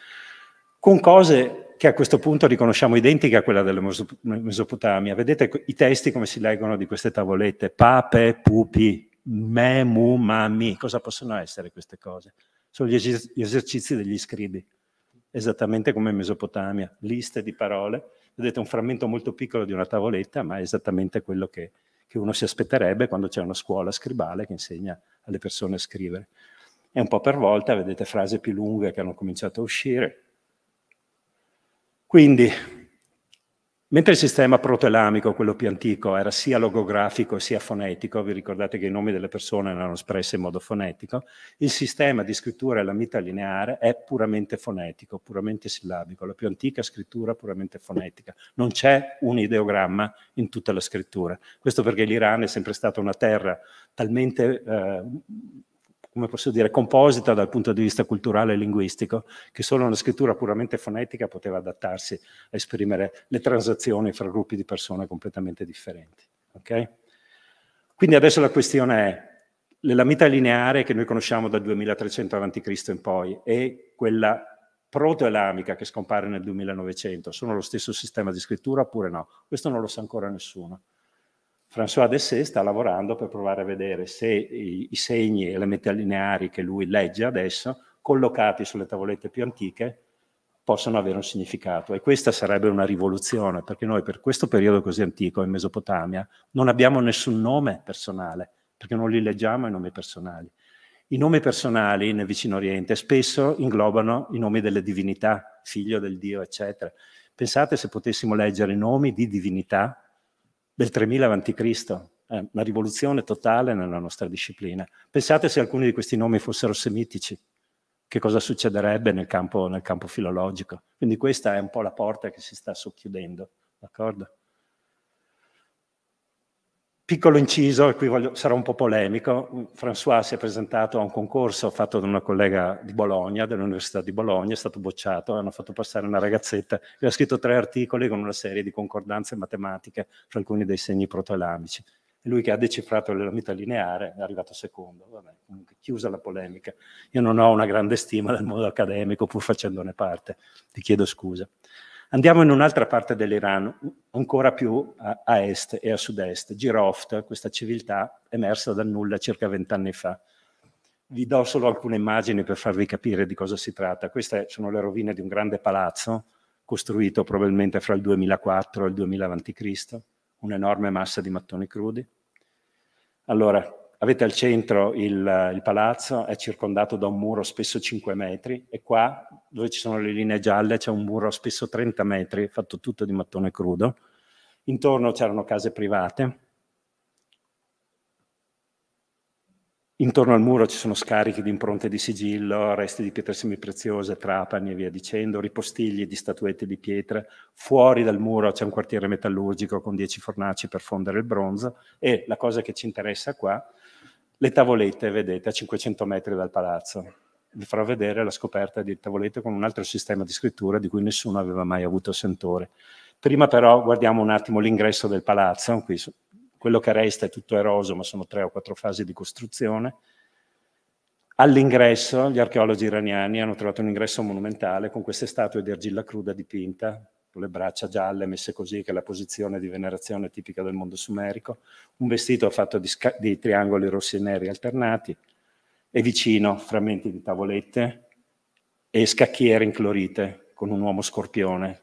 [SPEAKER 2] con cose che a questo punto riconosciamo identiche a quella della Mesopotamia. Vedete i testi come si leggono di queste tavolette? Pape, pupi, me, mu, mami. Cosa possono essere queste cose? Sono gli, eser gli esercizi degli scribi, esattamente come in Mesopotamia, liste di parole. Vedete un frammento molto piccolo di una tavoletta, ma è esattamente quello che, che uno si aspetterebbe quando c'è una scuola scribale che insegna alle persone a scrivere. E un po' per volta vedete frasi più lunghe che hanno cominciato a uscire, quindi, mentre il sistema protelamico, quello più antico, era sia logografico sia fonetico, vi ricordate che i nomi delle persone erano espressi in modo fonetico, il sistema di scrittura della mita lineare è puramente fonetico, puramente sillabico, la più antica scrittura puramente fonetica. Non c'è un ideogramma in tutta la scrittura. Questo perché l'Iran è sempre stata una terra talmente... Eh, come posso dire, composita dal punto di vista culturale e linguistico, che solo una scrittura puramente fonetica poteva adattarsi a esprimere le transazioni fra gruppi di persone completamente differenti. Okay? Quindi adesso la questione è, l'elamita lineare che noi conosciamo dal 2300 avanti Cristo in poi e quella proto-elamica che scompare nel 2900 sono lo stesso sistema di scrittura oppure no? Questo non lo sa ancora nessuno. François Dessé sta lavorando per provare a vedere se i, i segni e le mete lineari che lui legge adesso, collocati sulle tavolette più antiche, possono avere un significato. E questa sarebbe una rivoluzione, perché noi per questo periodo così antico in Mesopotamia non abbiamo nessun nome personale, perché non li leggiamo i nomi personali. I nomi personali nel Vicino Oriente spesso inglobano i nomi delle divinità, figlio del Dio, eccetera. Pensate se potessimo leggere i nomi di divinità del 3000 a.C., eh, una rivoluzione totale nella nostra disciplina. Pensate se alcuni di questi nomi fossero semitici, che cosa succederebbe nel campo, nel campo filologico. Quindi questa è un po' la porta che si sta socchiudendo, d'accordo? Piccolo inciso, e qui voglio, sarà un po' polemico, François si è presentato a un concorso fatto da una collega di Bologna, dell'Università di Bologna, è stato bocciato, hanno fatto passare una ragazzetta che ha scritto tre articoli con una serie di concordanze matematiche fra alcuni dei segni protoelamici. lui che ha decifrato l'elamita lineare è arrivato secondo. Vabbè, comunque, chiusa la polemica. Io non ho una grande stima del mondo accademico, pur facendone parte, ti chiedo scusa. Andiamo in un'altra parte dell'Iran, ancora più a, a, est e a sud-est, Giroft, questa civiltà emersa dal nulla circa vent'anni fa. Vi do solo alcune immagini per farvi capire di cosa si tratta. Queste sono le rovine di un grande palazzo costruito probabilmente fra il 2004 e il 2000 a.C., un'enorme massa di mattoni crudi. Allora, Avete al centro il, il, palazzo, è circondato da un muro spesso 5 metri e qua dove ci sono le linee gialle c'è un muro spesso 30 metri, fatto tutto di mattone crudo. Intorno c'erano case private. Intorno al muro ci sono scarichi di impronte di sigillo, resti di pietre semipreziose, trapani e via dicendo, ripostigli di statuette di pietre. Fuori dal muro c'è un quartiere metallurgico con 10 fornaci per fondere il bronzo e la cosa che ci interessa qua le tavolette, vedete, a 500 metri dal palazzo. Vi farò vedere la scoperta di tavolette con un altro sistema di scrittura di cui nessuno aveva mai avuto sentore. Prima però guardiamo un attimo l'ingresso del palazzo, qui quello che resta è tutto eroso, ma sono tre o quattro fasi di costruzione. All'ingresso gli archeologi iraniani hanno trovato un ingresso monumentale con queste statue di argilla cruda dipinta, con le braccia gialle messe così, che è la posizione di venerazione tipica del mondo sumerico, un vestito fatto di, di triangoli rossi e neri alternati, e vicino frammenti di tavolette e scacchiere inclorite con un uomo scorpione,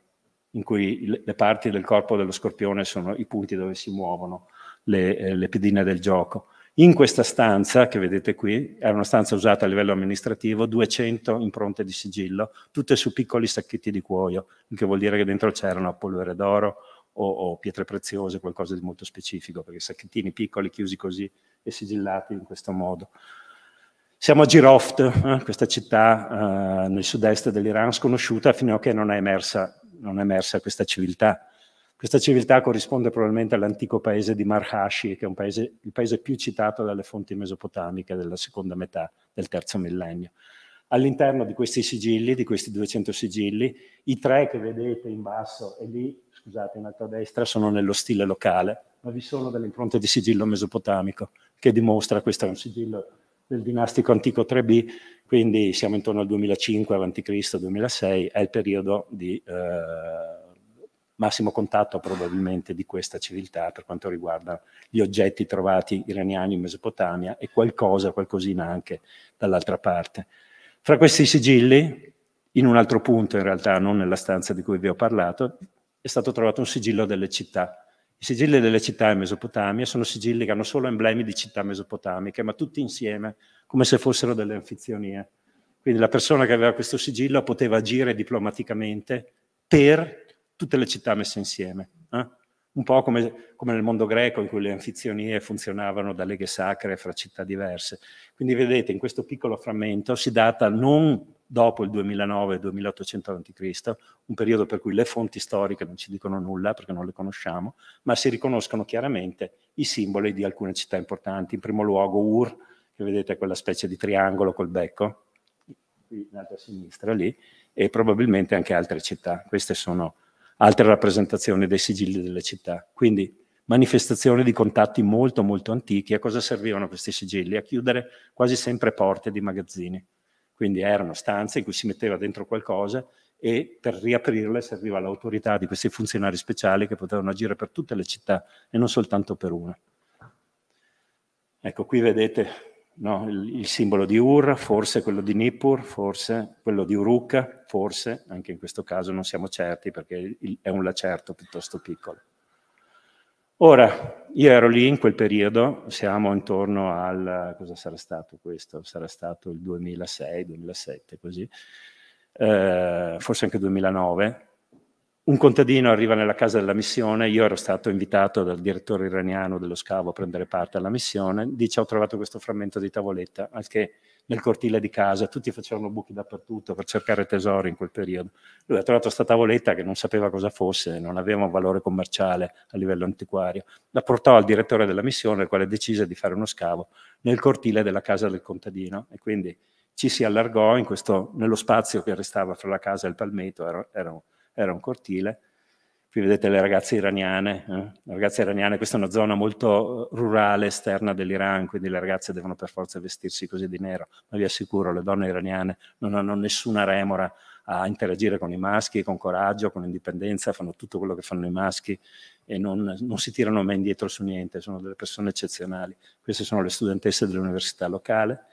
[SPEAKER 2] in cui le parti del corpo dello scorpione sono i punti dove si muovono le, eh, le pedine del gioco. In questa stanza, che vedete qui, era una stanza usata a livello amministrativo, 200 impronte di sigillo, tutte su piccoli sacchetti di cuoio, il che vuol dire che dentro c'erano polvere d'oro o, o, pietre preziose, qualcosa di molto specifico, perché sacchettini piccoli chiusi così e sigillati in questo modo. Siamo a Giroft, eh, questa città eh, nel sud-est dell'Iran, sconosciuta fino a che non è emersa, non è emersa questa civiltà questa civiltà corrisponde probabilmente all'antico paese di Marhashi, che è paese, il paese più citato dalle fonti mesopotamiche della seconda metà del terzo millennio. All'interno di questi sigilli, di questi 200 sigilli, i tre che vedete in basso e lì, scusate, in alto a destra, sono nello stile locale, ma vi sono delle impronte di sigillo mesopotamico che dimostra questo è un sigillo del dinastico antico 3B, quindi siamo intorno al 2005 a.C., 2006, è il periodo di eh, massimo contatto probabilmente di questa civiltà per quanto riguarda gli oggetti trovati iraniani in Mesopotamia e qualcosa, qualcosina anche dall'altra parte. Fra questi sigilli, in un altro punto in realtà, non nella stanza di cui vi ho parlato, è stato trovato un sigillo delle città. I sigilli delle città in Mesopotamia sono sigilli che hanno solo emblemi di città mesopotamiche, ma tutti insieme, come se fossero delle anfizionie. Quindi la persona che aveva questo sigillo poteva agire diplomaticamente per tutte le città messe insieme. Eh? Un po' come, come, nel mondo greco in cui le anfizionie funzionavano da leghe sacre fra città diverse. Quindi vedete, in questo piccolo frammento si data non dopo il 2009-2800 a.C., un periodo per cui le fonti storiche non ci dicono nulla perché non le conosciamo, ma si riconoscono chiaramente i simboli di alcune città importanti. In primo luogo Ur, che vedete è quella specie di triangolo col becco, qui in alto a sinistra, lì, e probabilmente anche altre città. Queste sono altre rappresentazioni dei sigilli delle città. Quindi manifestazioni di contatti molto molto antichi. A cosa servivano questi sigilli? A chiudere quasi sempre porte di magazzini. Quindi erano stanze in cui si metteva dentro qualcosa e per riaprirle serviva l'autorità di questi funzionari speciali che potevano agire per tutte le città e non soltanto per una. Ecco, qui vedete no, il, il, simbolo di Ur, forse quello di Nippur, forse quello di Uruk, forse, anche in questo caso non siamo certi perché il, è un lacerto piuttosto piccolo. Ora, io ero lì in quel periodo, siamo intorno al, cosa sarà stato questo? Sarà stato il 2006, 2007, così, eh, forse anche 2009, un contadino arriva nella casa della missione, io ero stato invitato dal direttore iraniano dello scavo a prendere parte alla missione, dice ho trovato questo frammento di tavoletta, anche nel cortile di casa, tutti facevano buchi dappertutto per cercare tesori in quel periodo. Lui ha trovato questa tavoletta che non sapeva cosa fosse, non aveva un valore commerciale a livello antiquario, la portò al direttore della missione, il quale decise di fare uno scavo nel cortile della casa del contadino e quindi ci si allargò questo, nello spazio che restava fra la casa e il palmetto, era, era era un cortile. Qui vedete le ragazze iraniane, eh? le ragazze iraniane, questa è una zona molto eh, rurale esterna dell'Iran, quindi le ragazze devono per forza vestirsi così di nero, ma vi assicuro le donne iraniane non hanno nessuna remora a interagire con i maschi, con coraggio, con indipendenza, fanno tutto quello che fanno i maschi e non, non si tirano mai indietro su niente, sono delle persone eccezionali. Queste sono le studentesse dell'università locale,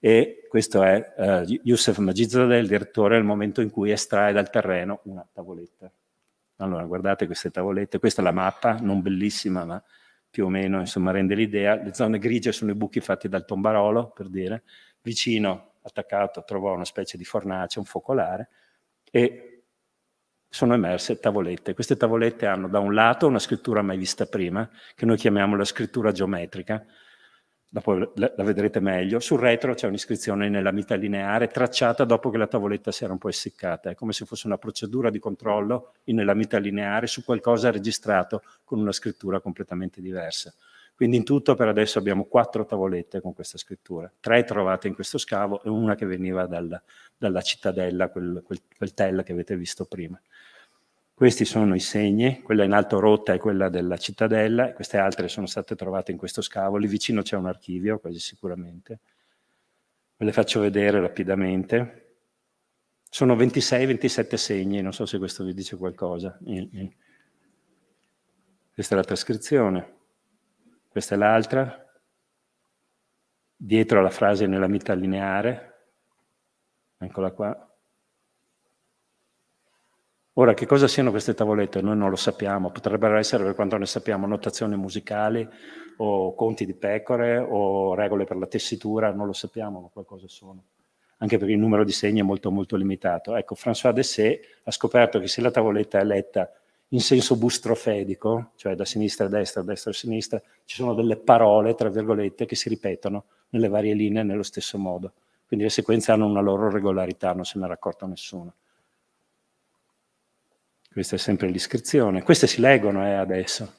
[SPEAKER 2] e questo è eh, Youssef Magizadeh, il direttore, nel momento in cui estrae dal terreno una tavoletta. Allora, guardate queste tavolette, questa è la mappa, non bellissima, ma più o meno insomma, rende l'idea. Le zone grigie sono i buchi fatti dal tombarolo, per dire. Vicino, attaccato, trovò una specie di fornace, un focolare, e sono emerse tavolette. Queste tavolette hanno da un lato una scrittura mai vista prima, che noi chiamiamo la scrittura geometrica, dopo la, vedrete meglio, sul retro c'è un'iscrizione nella mita lineare tracciata dopo che la tavoletta si era un po' essiccata, è come se fosse una procedura di controllo nella mita lineare su qualcosa registrato con una scrittura completamente diversa. Quindi in tutto per adesso abbiamo quattro tavolette con questa scrittura, tre trovate in questo scavo e una che veniva dal, dalla cittadella, quel, quel, quel tel che avete visto prima. Questi sono i segni, quella in alto rotta è quella della cittadella, queste altre sono state trovate in questo scavo, lì vicino c'è un archivio quasi sicuramente, ve le faccio vedere rapidamente. Sono 26-27 segni, non so se questo vi dice qualcosa. Questa è la trascrizione, questa è l'altra, dietro alla frase nella vita lineare, eccola qua, Ora, che cosa siano queste tavolette? Noi non lo sappiamo, potrebbero essere, per quanto ne sappiamo, notazioni musicali o conti di pecore o regole per la tessitura, non lo sappiamo, ma qualcosa sono. Anche perché il numero di segni è molto, molto limitato. Ecco, François Dessé ha scoperto che se la tavoletta è letta in senso bustrofedico, cioè da sinistra a destra, da destra a sinistra, ci sono delle parole, tra virgolette, che si ripetono nelle varie linee nello stesso modo. Quindi le sequenze hanno una loro regolarità, non se ne era accorto nessuno. Questa è sempre l'iscrizione. Queste si leggono eh, adesso.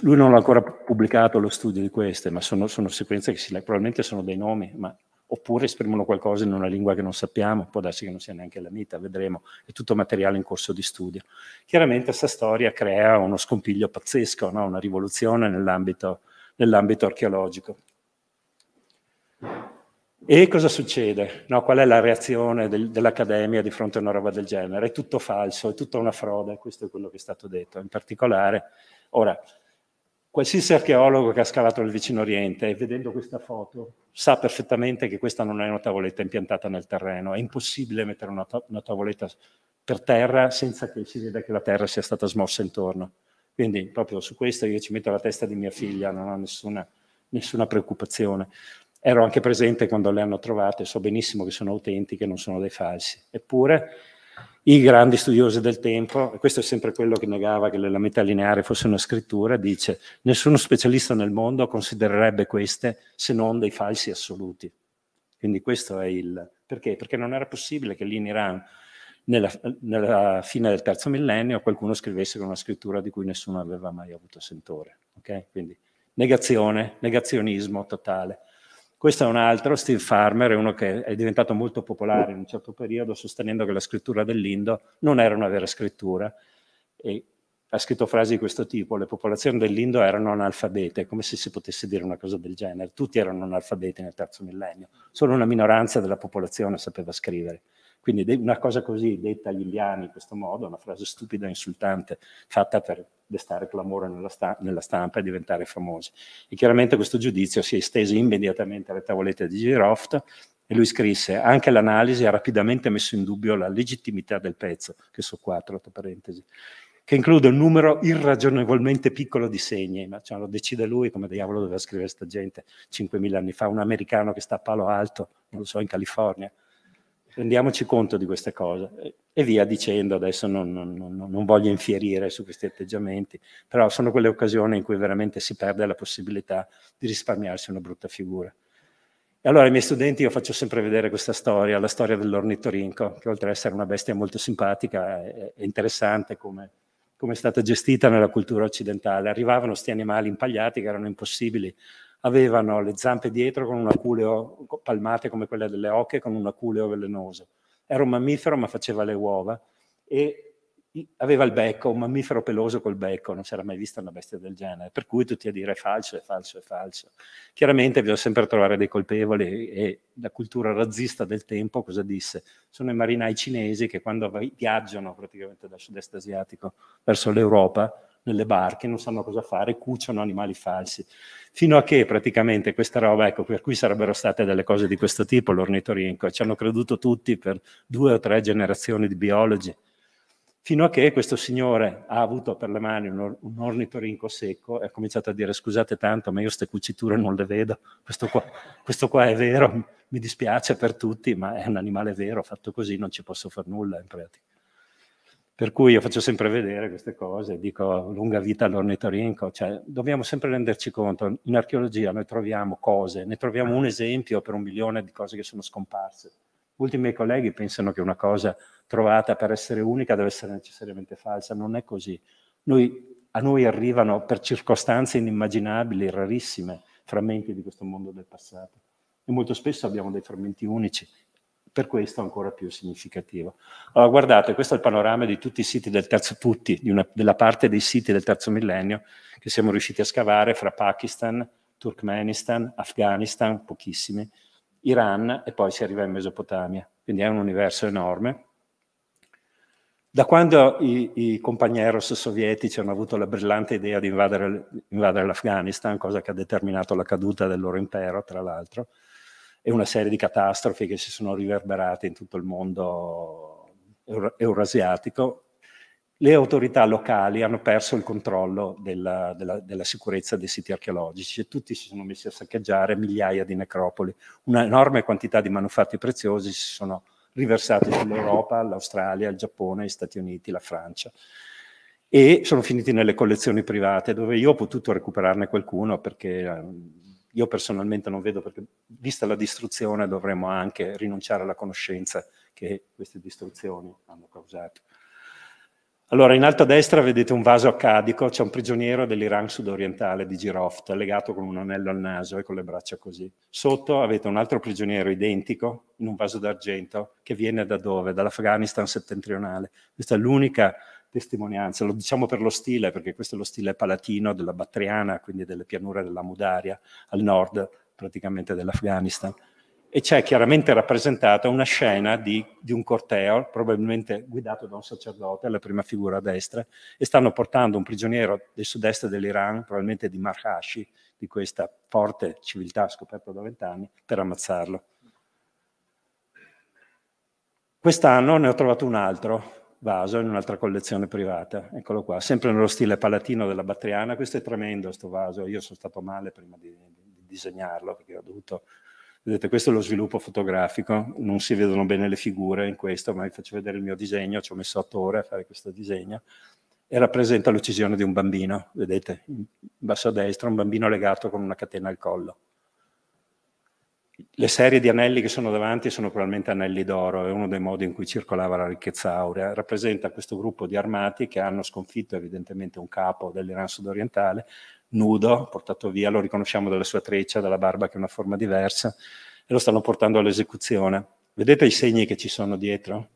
[SPEAKER 2] Lui non ha ancora pubblicato lo studio di queste, ma sono, sono sequenze che si leggono. Probabilmente sono dei nomi, ma, oppure esprimono qualcosa in una lingua che non sappiamo, può darsi che non sia neanche la mita, vedremo. È tutto materiale in corso di studio. Chiaramente questa storia crea uno scompiglio pazzesco, no? una rivoluzione nell'ambito nell archeologico. E cosa succede? No, qual è la reazione del, dell'Accademia di fronte a una roba del genere? È tutto falso, è tutta una frode, questo è quello che è stato detto. In particolare, ora, qualsiasi archeologo che ha scavato il vicino Oriente vedendo questa foto sa perfettamente che questa non è una tavoletta impiantata nel terreno, è impossibile mettere una, to- una tavoletta per terra senza che si veda che la terra sia stata smossa intorno. Quindi proprio su questo io ci metto la testa di mia figlia, non ho nessuna, nessuna preoccupazione. Ero anche presente quando le hanno trovate, so benissimo che sono autentiche, non sono dei falsi. Eppure i grandi studiosi del tempo, e questo è sempre quello che negava che la metà lineare fosse una scrittura, dice nessuno specialista nel mondo considererebbe queste se non dei falsi assoluti. Quindi questo è il... Perché? Perché non era possibile che lì in Iran, nella, nella fine del terzo millennio, qualcuno scrivesse con una scrittura di cui nessuno aveva mai avuto sentore. Okay? Quindi negazione, negazionismo totale. Questo è un altro, Steve Farmer, è uno che è diventato molto popolare in un certo periodo sostenendo che la scrittura dell'Indo non era una vera scrittura e ha scritto frasi di questo tipo, le popolazioni dell'Indo erano analfabete, come se si potesse dire una cosa del genere, tutti erano analfabeti nel terzo millennio, solo una minoranza della popolazione sapeva scrivere. Quindi una cosa così detta agli indiani in questo modo, una frase stupida e insultante fatta per destare clamore nella, sta nella, stampa e diventare famosi. E chiaramente questo giudizio si è esteso immediatamente alle tavolette di Giroft e lui scrisse anche l'analisi ha rapidamente messo in dubbio la legittimità del pezzo, che so quattro, tra parentesi, che include un numero irragionevolmente piccolo di segni, ma cioè, lo decide lui come diavolo doveva scrivere questa gente 5.000 anni fa, un americano che sta a palo alto, non lo so, in California, rendiamoci conto di queste cose e via dicendo, adesso non, non, non, voglio infierire su questi atteggiamenti, però sono quelle occasioni in cui veramente si perde la possibilità di risparmiarsi una brutta figura. E allora ai miei studenti io faccio sempre vedere questa storia, la storia dell'ornitorinco, che oltre ad essere una bestia molto simpatica e interessante come, come è stata gestita nella cultura occidentale, arrivavano questi animali impagliati che erano impossibili avevano le zampe dietro con un aculeo, palmate come quelle delle oche, con un aculeo velenoso. Era un mammifero ma faceva le uova e aveva il becco, un mammifero peloso col becco, non si era mai vista una bestia del genere, per cui tutti a dire è falso, è falso, è falso. Chiaramente bisogna sempre trovare dei colpevoli e la cultura razzista del tempo cosa disse? Sono i marinai cinesi che quando viaggiano praticamente dal sud-est asiatico verso l'Europa nelle barche, non sanno cosa fare, cuciano animali falsi. Fino a che praticamente questa roba, ecco, per cui sarebbero state delle cose di questo tipo, l'ornitorinco, ci hanno creduto tutti per due o tre generazioni di biologi, fino a che questo signore ha avuto per le mani un, or- un ornitorinco secco e ha cominciato a dire scusate tanto, ma io queste cuciture non le vedo, questo qua, questo qua è vero, mi dispiace per tutti, ma è un animale vero, fatto così non ci posso fare nulla in pratica. Per cui io faccio sempre vedere queste cose, dico lunga vita all'ornitorinco, cioè dobbiamo sempre renderci conto, in archeologia noi troviamo cose, ne troviamo un esempio per un milione di cose che sono scomparse. Molti miei colleghi pensano che una cosa trovata per essere unica deve essere necessariamente falsa, non è così. Noi, a noi arrivano per circostanze inimmaginabili, rarissime, frammenti di questo mondo del passato. E molto spesso abbiamo dei frammenti unici per questo ancora più significativo. Allora, guardate, questo è il panorama di tutti i siti del terzo, tutti, una, della parte dei siti del terzo millennio che siamo riusciti a scavare fra Pakistan, Turkmenistan, Afghanistan, pochissimi, Iran e poi si arriva in Mesopotamia. Quindi è un universo enorme. Da quando i, i compagneros sovietici hanno avuto la brillante idea di invadere, invadere l'Afghanistan, cosa che ha determinato la caduta del loro impero, tra l'altro, e una serie di catastrofi che si sono riverberate in tutto il mondo eurasiatico, le autorità locali hanno perso il controllo della, della, della sicurezza dei siti archeologici e tutti si sono messi a saccheggiare migliaia di necropoli. Un'enorme quantità di manufatti preziosi si sono riversati sull'Europa, l'Australia, il Giappone, gli Stati Uniti, la Francia e sono finiti nelle collezioni private dove io ho potuto recuperarne qualcuno perché ehm, io personalmente non vedo perché vista la distruzione dovremmo anche rinunciare alla conoscenza che queste distruzioni hanno causato. Allora, in alto a destra vedete un vaso accadico, c'è un prigioniero dell'Iran sudorientale di Giroft, legato con un anello al naso e con le braccia così. Sotto avete un altro prigioniero identico, in un vaso d'argento, che viene da dove? Dall'Afghanistan settentrionale. Questa è l'unica testimonianza. Lo diciamo per lo stile, perché questo è lo stile palatino della Battriana, quindi delle pianure della Mudaria, al nord praticamente dell'Afghanistan. E c'è chiaramente rappresentata una scena di, di un corteo, probabilmente guidato da un sacerdote, la prima figura a destra, e stanno portando un prigioniero del sud-est dell'Iran, probabilmente di Marhashi, di questa forte civiltà scoperta da vent'anni, per ammazzarlo. Quest'anno ne ho trovato un altro, vaso in un'altra collezione privata, eccolo qua, sempre nello stile palatino della Battriana, questo è tremendo questo vaso, io sono stato male prima di, di disegnarlo perché ho dovuto Vedete, questo è lo sviluppo fotografico, non si vedono bene le figure in questo, ma vi faccio vedere il mio disegno, ci ho messo otto ore a fare questo disegno, e rappresenta l'uccisione di un bambino, vedete, in basso a destra, un bambino legato con una catena al collo le serie di anelli che sono davanti sono probabilmente anelli d'oro, è uno dei modi in cui circolava la ricchezza aurea. Rappresenta questo gruppo di armati che hanno sconfitto evidentemente un capo dell'Iran sudorientale, nudo, portato via, lo riconosciamo dalla sua treccia, dalla barba che è una forma diversa, e lo stanno portando all'esecuzione. Vedete i segni che ci sono dietro?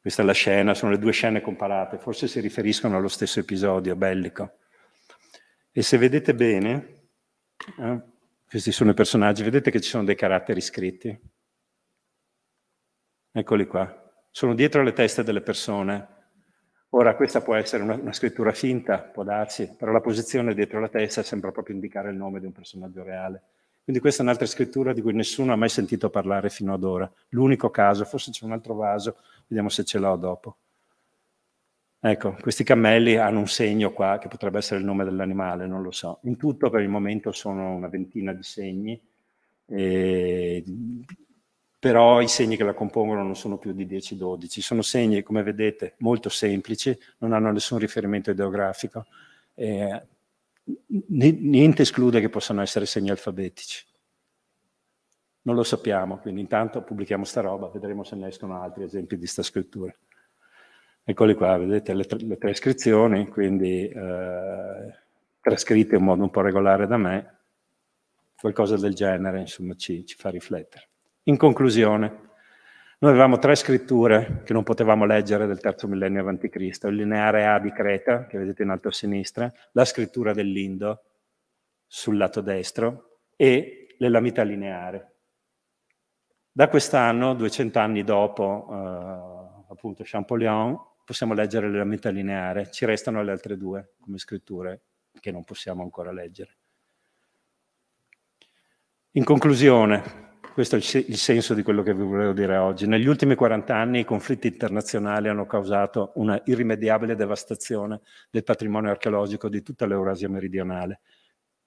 [SPEAKER 2] Questa è la scena, sono le due scene comparate, forse si riferiscono allo stesso episodio bellico. E se vedete bene, eh? Questi sono i personaggi, vedete che ci sono dei caratteri scritti. Eccoli qua, sono dietro le teste delle persone. Ora questa può essere una, una scrittura finta, può darsi, però la posizione dietro la testa sembra proprio indicare il nome di un personaggio reale. Quindi questa è un'altra scrittura di cui nessuno ha mai sentito parlare fino ad ora. L'unico caso, forse c'è un altro vaso, vediamo se ce l'ho dopo. Ecco, questi cammelli hanno un segno qua che potrebbe essere il nome dell'animale, non lo so. In tutto per il momento sono una ventina di segni, eh, però i segni che la compongono non sono più di 10-12. Sono segni, come vedete, molto semplici, non hanno nessun riferimento ideografico. Eh, niente esclude che possano essere segni alfabetici. Non lo sappiamo, quindi intanto pubblichiamo sta roba, vedremo se ne escono altri esempi di sta scrittura. Eccoli qua, vedete le tre, le tre iscrizioni, quindi eh, tre in modo un po' regolare da me, qualcosa del genere, insomma, ci, ci fa riflettere. In conclusione, noi avevamo tre scritture che non potevamo leggere del terzo millennio a.C., il lineare A di Creta, che vedete in alto a sinistra, la scrittura dell'Indo sul lato destro e l'elamita lineare. Da quest'anno, 200 anni dopo eh, appunto Champollion, possiamo leggere l'elemento lineare, ci restano le altre due come scritture che non possiamo ancora leggere. In conclusione, questo è il senso di quello che vi volevo dire oggi. Negli ultimi 40 anni i conflitti internazionali hanno causato una irrimediabile devastazione del patrimonio archeologico di tutta l'Eurasia meridionale,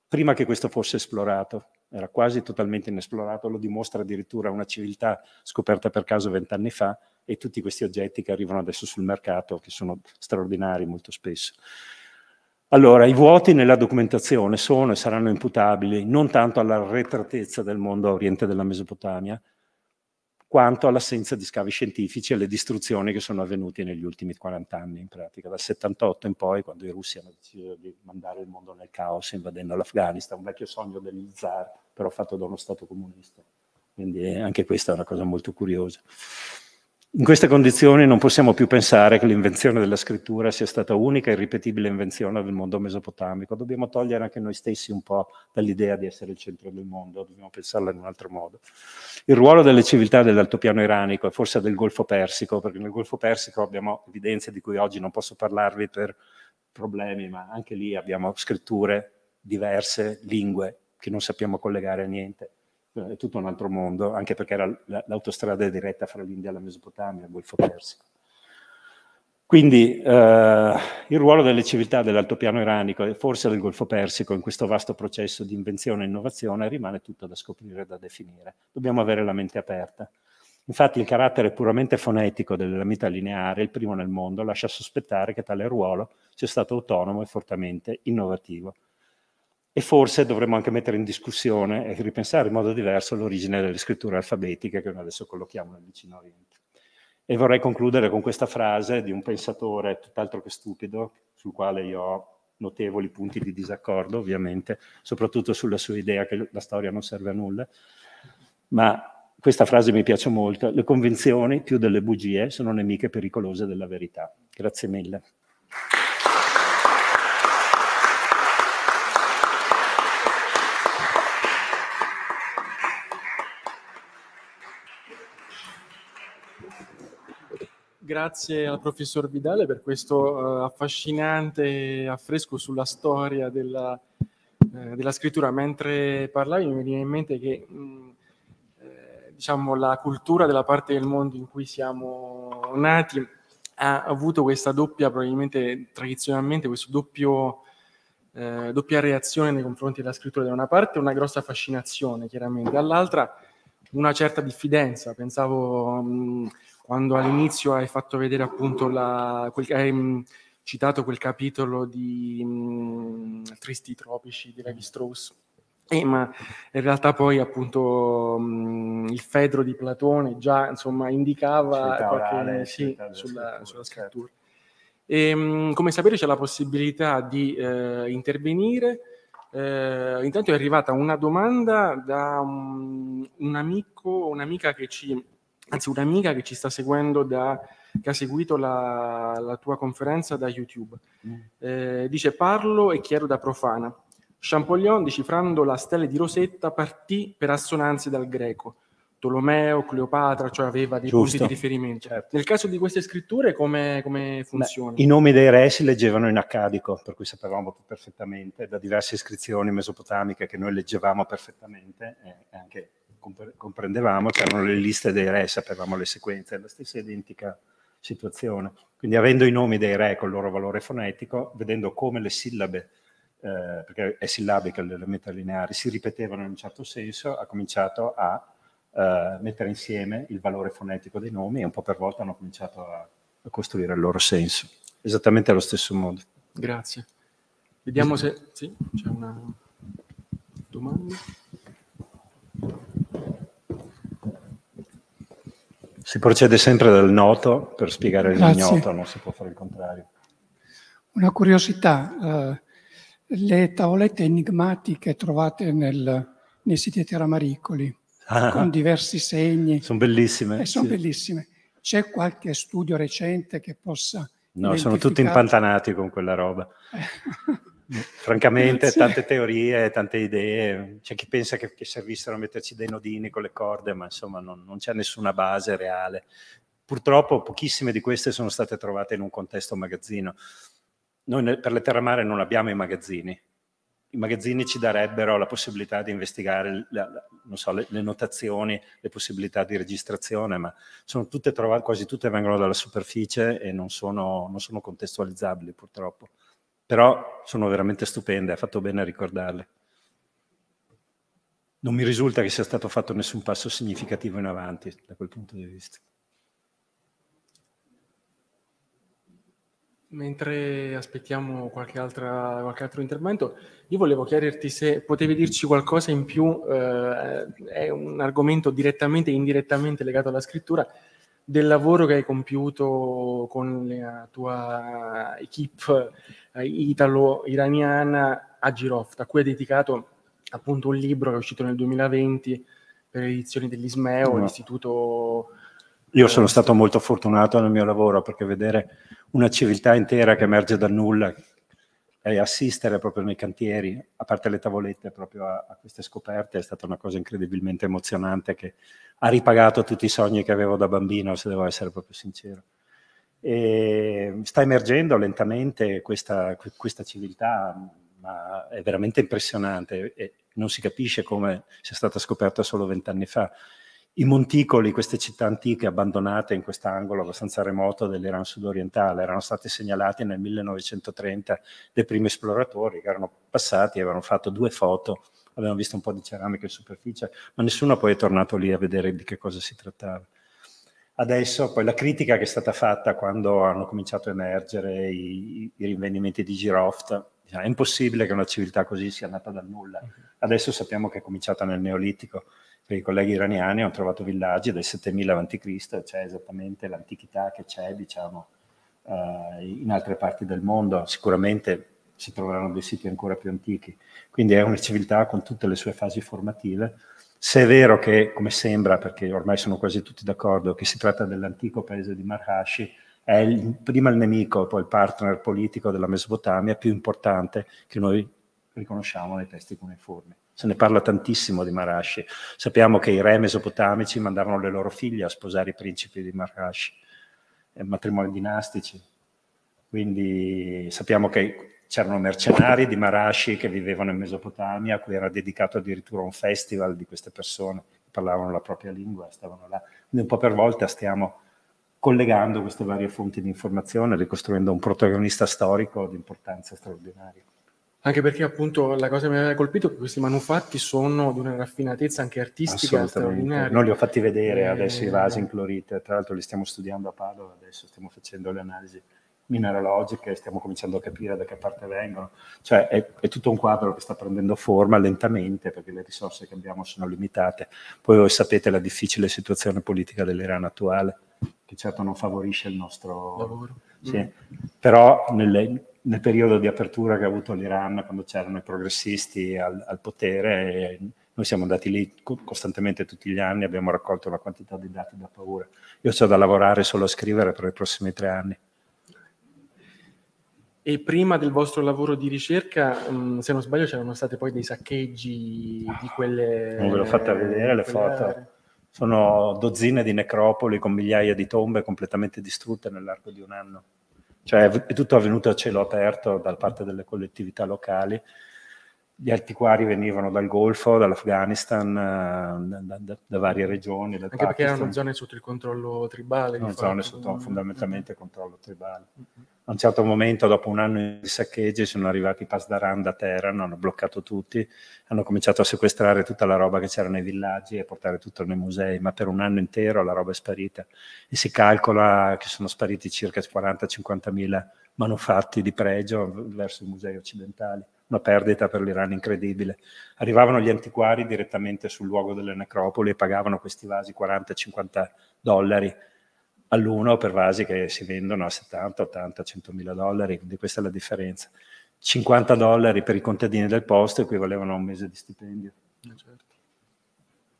[SPEAKER 2] prima che questo fosse esplorato era quasi totalmente inesplorato, lo dimostra addirittura una civiltà scoperta per caso vent'anni fa e tutti questi oggetti che arrivano adesso sul mercato, che sono straordinari molto spesso. Allora, i vuoti nella documentazione sono e saranno imputabili non tanto alla retratezza del mondo a oriente della Mesopotamia, quanto all'assenza di scavi scientifici e alle distruzioni che sono avvenute negli ultimi 40 anni, in pratica dal 78 in poi, quando i russi hanno deciso di mandare il mondo nel caos invadendo l'Afghanistan, un vecchio sogno degli zar, però fatto da uno Stato comunista. Quindi eh, anche questa è una cosa molto curiosa. In queste condizioni non possiamo più pensare che l'invenzione della scrittura sia stata unica e irripetibile invenzione del mondo mesopotamico. Dobbiamo togliere anche noi stessi un po' dall'idea di essere il centro del mondo, dobbiamo pensarla in un altro modo. Il ruolo delle civiltà dell'altopiano iranico e forse del Golfo Persico, perché nel Golfo Persico abbiamo evidenze di cui oggi non posso parlarvi per problemi, ma anche lì abbiamo scritture diverse, lingue che non sappiamo collegare a niente eh, è tutto un altro mondo, anche perché era l'autostrada diretta fra l'India e la Mesopotamia, il Golfo Persico. Quindi eh, il ruolo delle civiltà dell'altopiano iranico e forse del Golfo Persico in questo vasto processo di invenzione e innovazione rimane tutto da scoprire e da definire. Dobbiamo avere la mente aperta. Infatti il carattere puramente fonetico dell'elamita lineare, il primo nel mondo, lascia sospettare che tale ruolo sia stato autonomo e fortemente innovativo e forse dovremmo anche mettere in discussione e ripensare in modo diverso l'origine delle scritture alfabetiche che noi adesso collochiamo nel vicino Oriente. E vorrei concludere con questa frase di un pensatore tutt'altro che stupido, sul quale io ho notevoli punti di disaccordo, ovviamente, soprattutto sulla sua idea che la storia non serve a nulla, ma questa frase mi piace molto, le convinzioni più delle bugie sono nemiche pericolose della verità. Grazie mille.
[SPEAKER 1] Grazie al professor Vidale per questo eh, affascinante affresco sulla storia della, eh, della scrittura. Mentre parlavi mi veniva in mente che mh, eh, diciamo, la cultura della parte del mondo in cui siamo nati ha avuto questa doppia, probabilmente tradizionalmente, questo eh, doppia reazione nei confronti della scrittura. Da una parte una grossa affascinazione, chiaramente, dall'altra una certa diffidenza. Pensavo... Mh, quando all'inizio hai fatto vedere appunto la, quel, hai mm, citato quel capitolo di mh, mm, Tristi Tropici di Levi Strauss. Eh, ma in realtà poi appunto mh, mm, il Fedro di Platone già insomma indicava Citava qualche, sì, sulla, sulla, certo. scrittura. E, mh, come sapere c'è la possibilità di eh, intervenire. Eh, intanto è arrivata una domanda da un, un amico, un'amica che ci anzi un'amica che ci sta seguendo da, che ha seguito la, la tua conferenza da YouTube. Mm. Eh, dice parlo e chiedo da profana. Champollion, decifrando la stella di Rosetta, partì per assonanze dal greco. Tolomeo, Cleopatra, cioè aveva dei punti di riferimento. Certo. Nel caso di queste scritture, come, come funziona? Beh, I
[SPEAKER 2] nomi dei re si leggevano in accadico, per cui sapevamo perfettamente, da diverse iscrizioni mesopotamiche che noi leggevamo perfettamente, eh, anche comprendevamo, c'erano le liste dei re, sapevamo le sequenze, è la stessa identica situazione. Quindi avendo i nomi dei re con il loro valore fonetico, vedendo come le sillabe, eh, perché è sillabica l'elemento lineare, si ripetevano in un certo senso, ha cominciato a eh, mettere insieme il valore fonetico dei nomi e un po' per volta hanno cominciato a, a costruire il loro senso. Esattamente allo stesso modo.
[SPEAKER 1] Grazie. Vediamo se sì, c'è una domanda.
[SPEAKER 2] Si procede sempre dal noto per spiegare l'ignoto, non si può fare il contrario. Una curiosità, eh, le tavolette enigmatiche trovate nel, nei siti Teramaricoli, ah, con diversi segni. Sono bellissime. Eh, sono sì. bellissime. C'è qualche studio recente che possa... No, sono tutti impantanati con quella roba. Mm. Francamente, tante teorie, tante idee. C'è chi pensa che, che, servissero a metterci dei nodini con le corde, ma insomma non, non c'è nessuna base reale. Purtroppo pochissime di queste sono state trovate in un contesto magazzino. Noi per le Terra Mare non abbiamo i magazzini, i magazzini ci darebbero la possibilità di investigare la, la, so, le, le, notazioni, le possibilità di registrazione, ma sono tutte trovate, quasi tutte vengono dalla superficie e non sono, non sono contestualizzabili purtroppo però sono veramente stupende, ha fatto bene a ricordarle. Non mi risulta che sia stato fatto nessun passo significativo in avanti da quel punto di vista.
[SPEAKER 1] Mentre aspettiamo qualche, altra, qualche, altro intervento, io volevo chiederti se potevi dirci qualcosa in più, eh, è un argomento direttamente e indirettamente legato alla scrittura, del lavoro che hai compiuto con la tua equip eh, italo-iraniana Agirofta, a cui è dedicato appunto un libro che è uscito nel 2020 per le edizioni dell'Ismeo, no. l'istituto...
[SPEAKER 2] Io eh, sono stato molto fortunato nel mio lavoro perché vedere una civiltà intera che emerge dal nulla e assistere proprio nei cantieri, a parte le tavolette, proprio a, a queste scoperte è stata una cosa incredibilmente emozionante che ha ripagato tutti i sogni che avevo da bambino, se devo essere proprio sincero. E ehm, sta emergendo lentamente questa, questa, civiltà, ma è veramente impressionante e non si capisce come sia stata scoperta solo vent'anni fa. I Monticoli, queste città antiche abbandonate in quest'angolo abbastanza remoto dell'Iran sudorientale, erano state segnalate nel 1930 dai primi esploratori che erano passati e avevano fatto due foto, avevano visto un po' di ceramica in superficie, ma nessuno poi è tornato lì a vedere di che cosa si trattava. Adesso poi la critica che è stata fatta quando hanno cominciato a emergere i, i rinvenimenti di Giroft, diciamo, è impossibile che una civiltà così sia nata dal nulla. Adesso sappiamo che è cominciata nel Neolitico, i colleghi iraniani hanno trovato villaggi del 7000 a.C., cioè esattamente l'antichità che c'è diciamo, uh, in altre parti del mondo. Sicuramente si troveranno dei siti ancora più antichi. Quindi è una civiltà con tutte le sue fasi formative se è vero che, come sembra, perché ormai sono quasi tutti d'accordo, che si tratta dell'antico paese di Marhashi, è il, prima il nemico poi il partner politico della Mesopotamia più importante che noi riconosciamo nei testi cuneiformi. Se ne parla tantissimo di Marashi. Sappiamo che i re mesopotamici mandavano le loro figlie a sposare i principi di Marashi, eh, matrimoni dinastici. Quindi sappiamo che c'erano mercenari di Marashi che vivevano in Mesopotamia, a cui era dedicato addirittura un festival di queste persone che parlavano la propria lingua, e stavano là. Quindi un po' per volta stiamo collegando queste varie fonti di informazione, ricostruendo un protagonista storico di
[SPEAKER 1] importanza straordinaria. Anche perché appunto la cosa che mi aveva colpito è che questi manufatti sono di una raffinatezza anche artistica straordinaria. Non li ho fatti vedere eh, adesso i vasi no. Eh. in
[SPEAKER 2] clorite, tra l'altro li stiamo studiando a Padova, adesso stiamo facendo le analisi mineralogiche, stiamo cominciando a capire da che parte vengono, cioè è, è, tutto un quadro che sta prendendo forma lentamente perché le risorse che abbiamo sono limitate. Poi voi sapete la difficile situazione politica dell'Iran attuale, che certo non favorisce il nostro lavoro, sì. mm. però nelle, nel periodo di apertura che ha avuto l'Iran, quando c'erano i progressisti al, al potere, noi siamo andati lì costantemente tutti gli anni, abbiamo raccolto una quantità di dati da paura. Io ho da lavorare solo a scrivere per i prossimi tre anni
[SPEAKER 1] e prima del vostro lavoro di ricerca, mh, mm, se non sbaglio, c'erano stati poi dei saccheggi di quelle... Non oh, ve l'ho fatta
[SPEAKER 2] vedere le foto. Aree. Sono dozzine di necropoli con migliaia di tombe completamente distrutte nell'arco di un anno. Cioè è tutto avvenuto a cielo aperto da parte delle collettività locali gli antiquari venivano dal Golfo, dall'Afghanistan, eh, da, da, da varie regioni. Anche Pakistan. perché erano
[SPEAKER 1] zone sotto il controllo
[SPEAKER 2] tribale. Erano zone sotto fondamentalmente il controllo tribale. Mm-hmm. A un certo momento, dopo un anno di saccheggi, sono arrivati i Pasdaran da Teheran, hanno bloccato tutti, hanno cominciato a sequestrare tutta la roba che c'era nei villaggi e a portare tutto nei musei, ma per un anno intero la roba è sparita e si calcola che sono spariti circa 40-50 mila manufatti di pregio verso i musei occidentali una perdita per l'Iran incredibile. Arrivavano gli antiquari direttamente sul luogo delle necropoli e pagavano questi vasi 40-50 dollari all'uno per vasi che si vendono a 70, 80, 100 mila dollari, quindi questa è la differenza. 50 dollari per i contadini del posto equivalevano a un mese di stipendio. Eh, certo.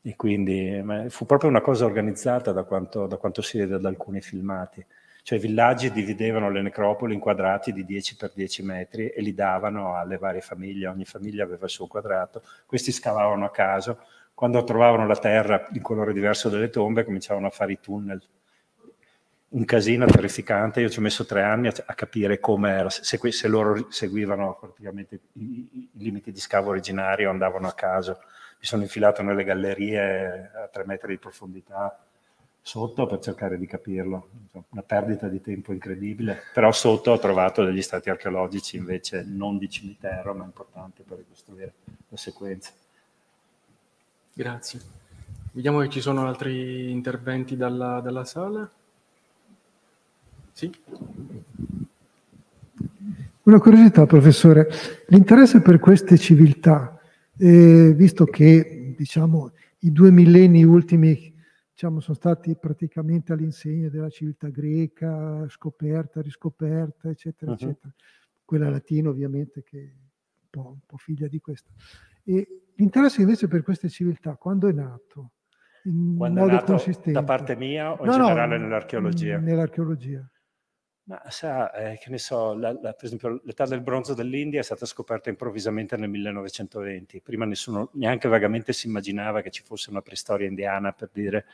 [SPEAKER 2] E quindi fu proprio una cosa organizzata da quanto, da quanto si vede da alcuni filmati cioè i villaggi dividevano le necropoli in quadrati di 10 per 10 metri e li davano alle varie famiglie, ogni famiglia aveva il suo quadrato, questi scavavano a caso, quando trovavano la terra di colore diverso delle tombe cominciavano a fare i tunnel. Un casino terrificante, io ci ho messo tre anni a, a capire come era, se, se, loro seguivano praticamente i, i limiti di scavo originario andavano a caso. Mi sono infilato nelle gallerie a tre metri di profondità, sotto per cercare di capirlo, una perdita di tempo incredibile, però sotto ho trovato degli stati archeologici invece non di cimitero, ma importanti per ricostruire la sequenza.
[SPEAKER 1] Grazie. Vediamo che ci sono altri interventi dalla, dalla sala. Sì?
[SPEAKER 2] Una curiosità, professore, l'interesse per queste civiltà, eh, visto che diciamo, i due millenni ultimi diciamo, sono stati praticamente all'insegna della civiltà greca, scoperta, riscoperta, eccetera, uh-huh. eccetera. Quella latina ovviamente che è un po', un po figlia di questa. E l'interesse invece per queste civiltà, quando è nato? In quando modo è nato consistente. Da parte mia o in no, generale no, nell'archeologia? Nell'archeologia. Ma sa, eh, che ne so, la, la, per esempio l'età del bronzo dell'India è stata scoperta improvvisamente nel 1920, prima nessuno neanche vagamente si immaginava che ci fosse una preistoria indiana, per dire,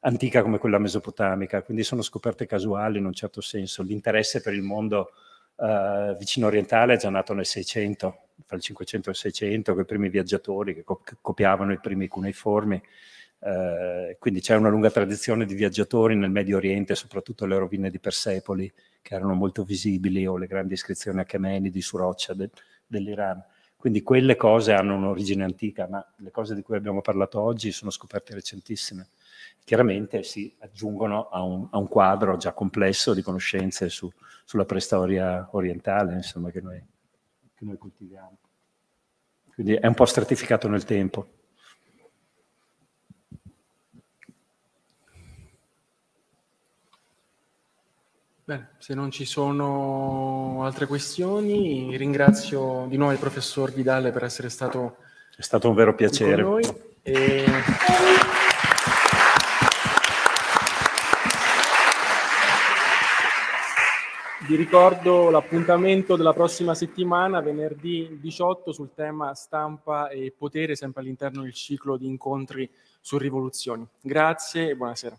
[SPEAKER 2] antica come quella mesopotamica, quindi sono scoperte casuali in un certo senso. L'interesse per il mondo eh, vicino orientale è già nato nel 600, tra il 500 e il 600, con i primi viaggiatori che copiavano i primi cuneiformi eh, quindi c'è una lunga tradizione di viaggiatori nel Medio Oriente, soprattutto le rovine di Persepoli, che erano molto visibili, o le grandi iscrizioni achemenidi su roccia de, dell'Iran. Quindi quelle cose hanno un'origine antica, ma le cose di cui abbiamo parlato oggi sono scoperte recentissime. Chiaramente si aggiungono a un, a un quadro già complesso di conoscenze su, sulla preistoria orientale, insomma, che noi, che noi coltiviamo. Quindi è un po' stratificato nel tempo.
[SPEAKER 1] Bene, se non ci sono altre questioni, ringrazio di nuovo il professor Vidale per essere stato...
[SPEAKER 2] È stato un vero piacere. Con noi
[SPEAKER 1] e... Vi ricordo l'appuntamento della prossima settimana, venerdì 18, sul tema stampa e potere, sempre all'interno del ciclo di incontri su rivoluzioni. Grazie e buonasera.